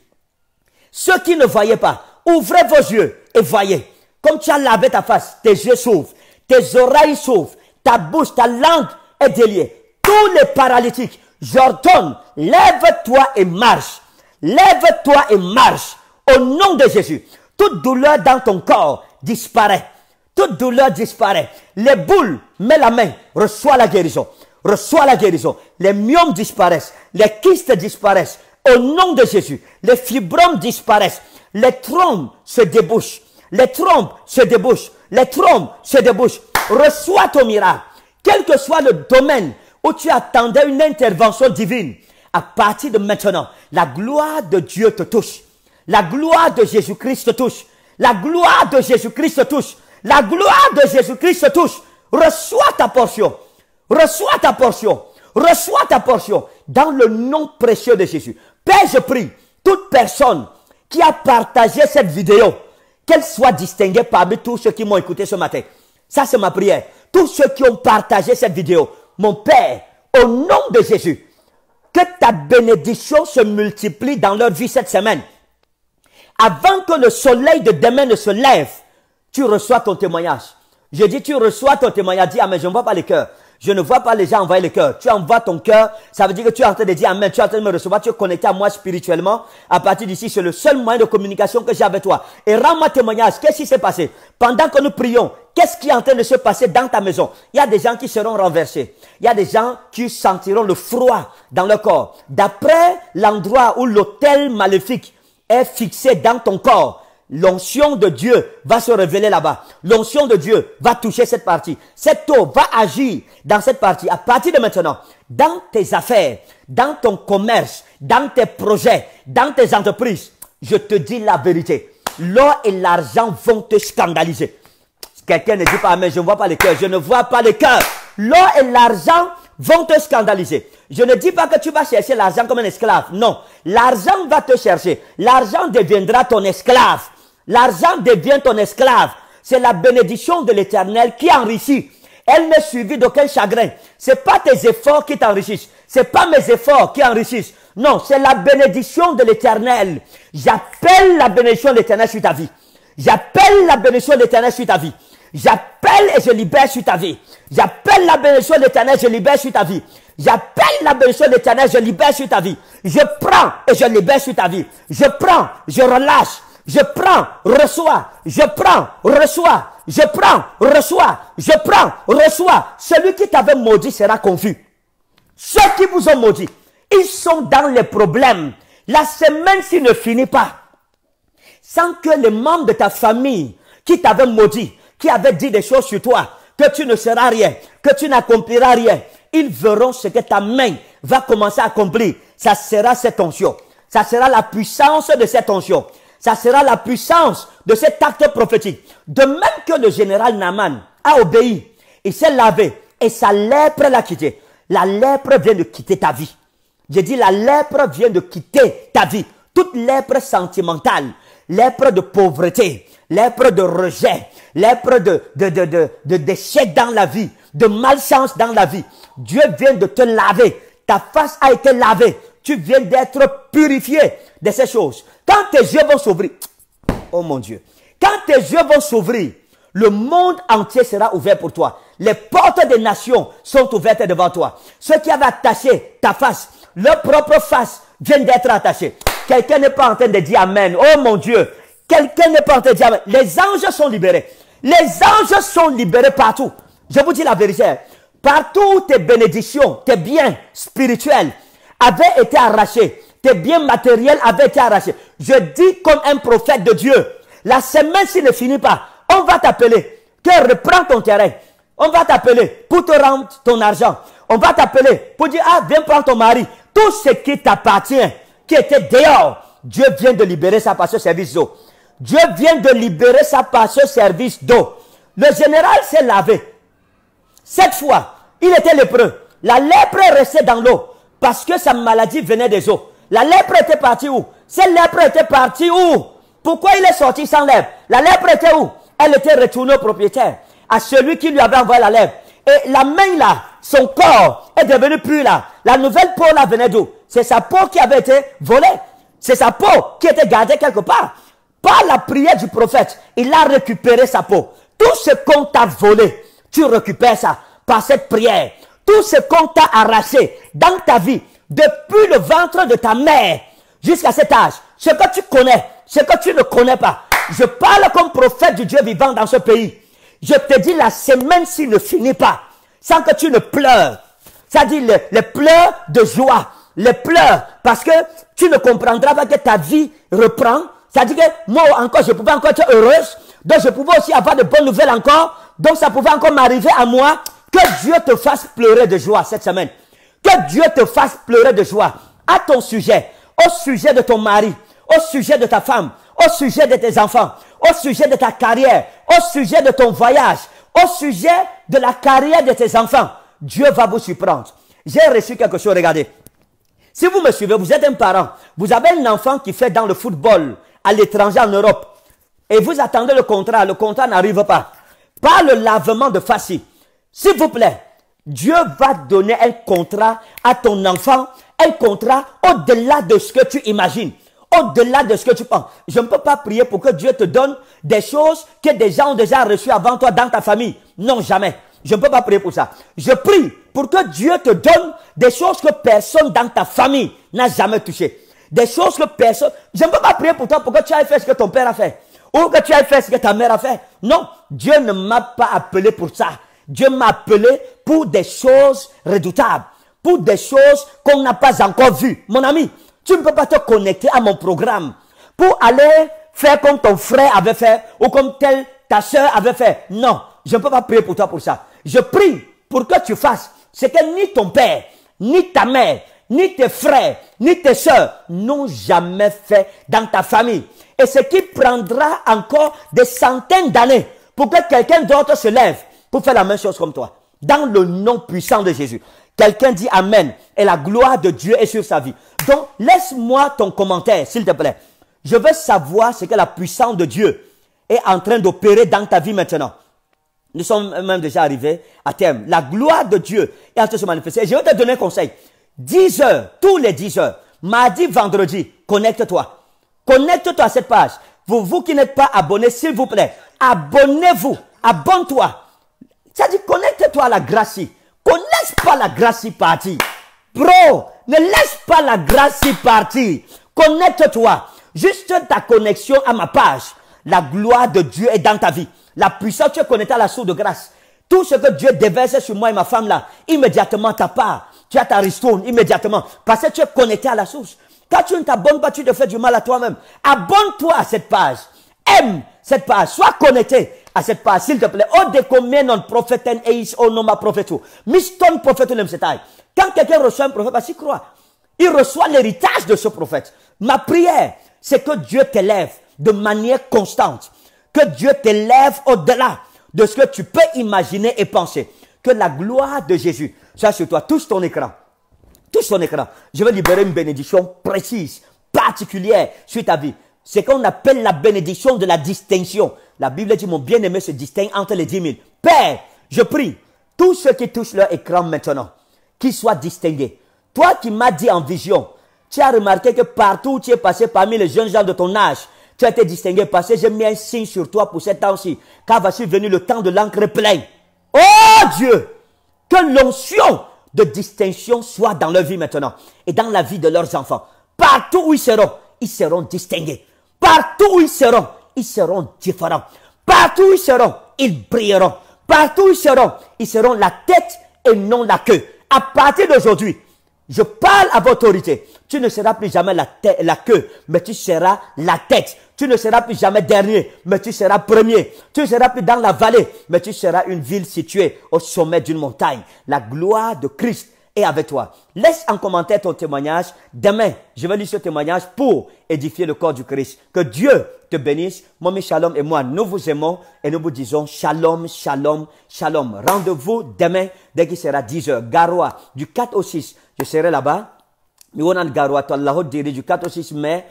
Ceux qui ne voyaient pas, ouvrez vos yeux et voyez. Comme tu as lavé ta face, tes yeux s'ouvrent, tes oreilles s'ouvrent, ta bouche, ta langue est déliée. Tous les paralytiques, j'ordonne, lève-toi et marche. Lève-toi et marche au nom de Jésus. Toute douleur dans ton corps disparaît. Toute douleur disparaît. Les boules, mets la main, reçois la guérison. Reçois la guérison. Les myomes disparaissent. Les kystes disparaissent. Au nom de Jésus, les fibromes disparaissent. Les trompes se débouchent. Les trompes se débouchent. Les trompes se débouchent. Reçois ton miracle. Quel que soit le domaine où tu attendais une intervention divine, à partir de maintenant, la gloire de Dieu te touche. La gloire de Jésus-Christ te touche. La gloire de Jésus-Christ te touche. La gloire de Jésus-Christ te touche. Reçois ta portion. Reçois ta portion. Reçois ta portion dans le nom précieux de Jésus. Père, je prie toute personne qui a partagé cette vidéo, qu'elle soit distinguée parmi tous ceux qui m'ont écouté ce matin. Ça, c'est ma prière. Tous ceux qui ont partagé cette vidéo, mon Père, au nom de Jésus, que ta bénédiction se multiplie dans leur vie cette semaine. Avant que le soleil de demain ne se lève, tu reçois ton témoignage. Je dis, tu reçois ton témoignage. Dis, ah, mais je ne vois pas les cœurs. Je ne vois pas les gens envoyer le cœur. Tu envoies ton cœur. Ça veut dire que tu es en train de dire Amen. Tu es en train de me recevoir. Tu es connecté à moi spirituellement. À partir d'ici, c'est le seul moyen de communication que j'ai avec toi. Et rends-moi témoignage. Qu'est-ce qui s'est passé? Pendant que nous prions, qu'est-ce qui est en train de se passer dans ta maison? Il y a des gens qui seront renversés. Il y a des gens qui sentiront le froid dans leur corps. D'après l'endroit où l'autel maléfique est fixé dans ton corps, L'onction de Dieu va se révéler là-bas. L'onction de Dieu va toucher cette partie. Cette eau va agir dans cette partie. À partir de maintenant, dans tes affaires, dans ton commerce, dans tes projets, dans tes entreprises, je te dis la vérité. L'or et l'argent vont te scandaliser. Quelqu'un ne dit pas, mais je ne vois pas les cœur. Je ne vois pas les cœurs. L'or et l'argent vont te scandaliser. Je ne dis pas que tu vas chercher l'argent comme un esclave. Non. L'argent va te chercher. L'argent deviendra ton esclave. L'argent devient ton esclave. C'est la bénédiction de l'éternel qui enrichit. Elle n'est suivie d'aucun chagrin. C'est pas tes efforts qui t'enrichissent. C'est pas mes efforts qui enrichissent. Non, c'est la bénédiction de l'éternel. J'appelle la bénédiction de l'éternel sur ta vie. J'appelle la bénédiction de l'éternel sur ta vie. J'appelle et je libère sur ta vie. J'appelle la bénédiction de l'éternel, je libère sur ta vie. J'appelle la bénédiction de l'éternel, je libère sur ta vie. Je prends et je libère sur ta vie. Je prends, je relâche, je prends, reçois, je prends, reçois, je prends, reçois, je prends, reçois. Celui qui t'avait maudit sera confus. Ceux qui vous ont maudit, ils sont dans les problèmes. La semaine s'il ne finit pas, sans que les membres de ta famille qui t'avaient maudit, qui avaient dit des choses sur toi, que tu ne seras rien, que tu n'accompliras rien, ils verront ce que ta main va commencer à accomplir. Ça sera cette tension. Ça sera la puissance de cette tension. Ça sera la puissance de cet acte prophétique. De même que le général Naman a obéi, il s'est lavé et sa lèpre l'a quitté. La lèpre vient de quitter ta vie. J'ai dit la lèpre vient de quitter ta vie. Toute lèpre sentimentale, lèpre de pauvreté, lèpre de rejet, lèpre de, de, de, de, de déchets dans la vie, de malchance dans la vie. Dieu vient de te laver. Ta face a été lavée tu viens d'être purifié de ces choses. Quand tes yeux vont s'ouvrir, [tsk] oh mon Dieu, quand tes yeux vont s'ouvrir, le monde entier sera ouvert pour toi. Les portes des nations sont ouvertes devant toi. Ceux qui avaient attaché ta face, leur propre face, viennent d'être attachés. Quelqu'un n'est pas en train de dire Amen. Oh mon Dieu. Quelqu'un n'est pas en train de dire Amen. Les anges sont libérés. Les anges sont libérés partout. Je vous dis la vérité. Hein. Partout tes bénédictions, tes biens spirituels avaient été arrachés. Tes biens matériels avaient été arrachés. Je dis comme un prophète de Dieu, la semaine s'il ne finit pas, on va t'appeler. que reprends ton terrain. On va t'appeler pour te rendre ton argent. On va t'appeler pour dire, ah, viens prendre ton mari. Tout ce qui t'appartient, qui était dehors, Dieu vient de libérer ça par ce service d'eau. Dieu vient de libérer ça par ce service d'eau. Le général s'est lavé. Cette fois, il était lépreux. La lèpre restait dans l'eau. Parce que sa maladie venait des eaux. La lèpre était partie où Cette lèpre était partie où Pourquoi il est sorti sans lèpre La lèpre était où Elle était retournée au propriétaire, à celui qui lui avait envoyé la lèpre. Et la main là, son corps est devenu plus là. La nouvelle peau là venait d'où C'est sa peau qui avait été volée. C'est sa peau qui était gardée quelque part. Par la prière du prophète, il a récupéré sa peau. Tout ce qu'on t'a volé, tu récupères ça par cette prière tout ce qu'on t'a arraché dans ta vie, depuis le ventre de ta mère jusqu'à cet âge, ce que tu connais, ce que tu ne connais pas. Je parle comme prophète du Dieu vivant dans ce pays. Je te dis, la semaine s'il ne finit pas, sans que tu ne pleures, c'est-à-dire les, pleurs de joie, les pleurs, parce que tu ne comprendras pas que ta vie reprend. C'est-à-dire que moi encore, je pouvais encore être heureuse, donc je pouvais aussi avoir de bonnes nouvelles encore, donc ça pouvait encore m'arriver à moi, que Dieu te fasse pleurer de joie cette semaine. Que Dieu te fasse pleurer de joie à ton sujet, au sujet de ton mari, au sujet de ta femme, au sujet de tes enfants, au sujet de ta carrière, au sujet de ton voyage, au sujet de la carrière de tes enfants. Dieu va vous surprendre. J'ai reçu quelque chose, regardez. Si vous me suivez, vous êtes un parent, vous avez un enfant qui fait dans le football à l'étranger en Europe et vous attendez le contrat, le contrat n'arrive pas. Pas le lavement de Fassi. S'il vous plaît, Dieu va donner un contrat à ton enfant, un contrat au-delà de ce que tu imagines, au-delà de ce que tu penses. Je ne peux pas prier pour que Dieu te donne des choses que des gens ont déjà reçues avant toi dans ta famille. Non, jamais. Je ne peux pas prier pour ça. Je prie pour que Dieu te donne des choses que personne dans ta famille n'a jamais touchées. Des choses que personne... Je ne peux pas prier pour toi pour que tu ailles fait ce que ton père a fait. Ou que tu ailles faire ce que ta mère a fait. Non, Dieu ne m'a pas appelé pour ça. Dieu m'a appelé pour des choses redoutables, pour des choses qu'on n'a pas encore vues. Mon ami, tu ne peux pas te connecter à mon programme pour aller faire comme ton frère avait fait ou comme telle ta soeur avait fait. Non, je ne peux pas prier pour toi pour ça. Je prie pour que tu fasses ce que ni ton père, ni ta mère, ni tes frères, ni tes soeurs n'ont jamais fait dans ta famille. Et ce qui prendra encore des centaines d'années pour que quelqu'un d'autre se lève fais faire la même chose comme toi. Dans le nom puissant de Jésus. Quelqu'un dit Amen. Et la gloire de Dieu est sur sa vie. Donc, laisse-moi ton commentaire, s'il te plaît. Je veux savoir ce que la puissance de Dieu est en train d'opérer dans ta vie maintenant. Nous sommes même déjà arrivés à terme. La gloire de Dieu est en train de se manifester. je vais te donner un conseil. 10 heures, tous les 10 heures, mardi, vendredi, connecte-toi. Connecte-toi à cette page. Vous, vous qui n'êtes pas abonné, s'il vous plaît, abonnez-vous. Abonne-toi. Ça dit, connecte-toi à la grâce. Connaisse pas la grâce partir. Bro, ne laisse pas la grâce partir. Connecte-toi. Juste ta connexion à ma page. La gloire de Dieu est dans ta vie. La puissance, tu es connecté à la source de grâce. Tout ce que Dieu déverse sur moi et ma femme là, immédiatement ta part. Tu as ta ristourne immédiatement. Parce que tu es connecté à la source. Quand tu ne t'abonnes pas, tu te fais du mal à toi-même. Abonne-toi à cette page. Aime cette page. Sois connecté s'il te plaît. Quand quelqu'un reçoit un prophète, croit. Il reçoit l'héritage de ce prophète. Ma prière, c'est que Dieu t'élève de manière constante. Que Dieu t'élève au-delà de ce que tu peux imaginer et penser. Que la gloire de Jésus soit sur toi. Touche ton écran. Touche ton écran. Je vais libérer une bénédiction précise, particulière sur ta vie. C'est qu'on appelle la bénédiction de la distinction. La Bible dit, mon bien-aimé se distingue entre les dix mille. Père, je prie, tous ceux qui touchent leur écran maintenant, qu'ils soient distingués. Toi qui m'as dit en vision, tu as remarqué que partout où tu es passé parmi les jeunes gens de ton âge, tu as été distingué parce que j'ai mis un signe sur toi pour cet temps-ci. Car va-t-il venu le temps de l'encre pleine. Oh Dieu, que l'onction de distinction soit dans leur vie maintenant et dans la vie de leurs enfants. Partout où ils seront, ils seront distingués. Partout où ils seront, ils seront différents. Partout où ils seront, ils brilleront. Partout où ils seront, ils seront la tête et non la queue. À partir d'aujourd'hui, je parle à votre autorité. Tu ne seras plus jamais la, la queue, mais tu seras la tête. Tu ne seras plus jamais dernier, mais tu seras premier. Tu ne seras plus dans la vallée, mais tu seras une ville située au sommet d'une montagne. La gloire de Christ et avec toi. Laisse en commentaire ton témoignage. Demain, je vais lire ce témoignage pour édifier le corps du Christ. Que Dieu te bénisse. Mommy, Shalom et moi, nous vous aimons et nous vous disons Shalom, Shalom, Shalom. Rendez-vous demain dès qu'il sera 10h. Garoua, du 4 au 6, je serai là-bas. miwonan euh, serai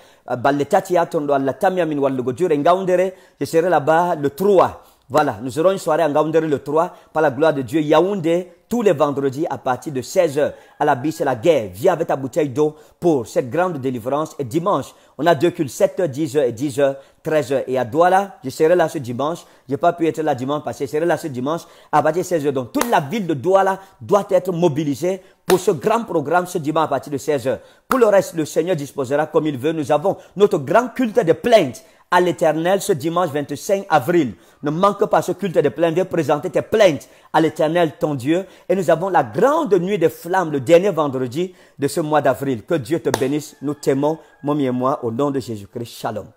là-bas le 3. Voilà, nous aurons une soirée en rue le 3, par la gloire de Dieu, Yaoundé, tous les vendredis à partir de 16h à la bise et la guerre. Viens avec ta bouteille d'eau pour cette grande délivrance. Et dimanche, on a deux cultes, 7h, 10h et 10h, 13h. Et à Douala, je serai là ce dimanche. Je n'ai pas pu être là dimanche parce que je serai là ce dimanche à partir de 16h. Donc toute la ville de Douala doit être mobilisée pour ce grand programme ce dimanche à partir de 16h. Pour le reste, le Seigneur disposera comme il veut. Nous avons notre grand culte de plainte, à l'Éternel ce dimanche 25 avril. Ne manque pas ce culte de plainte. de présenter tes plaintes à l'Éternel, ton Dieu. Et nous avons la grande nuit des flammes le dernier vendredi de ce mois d'avril. Que Dieu te bénisse. Nous t'aimons, mon et moi, au nom de Jésus-Christ. Shalom.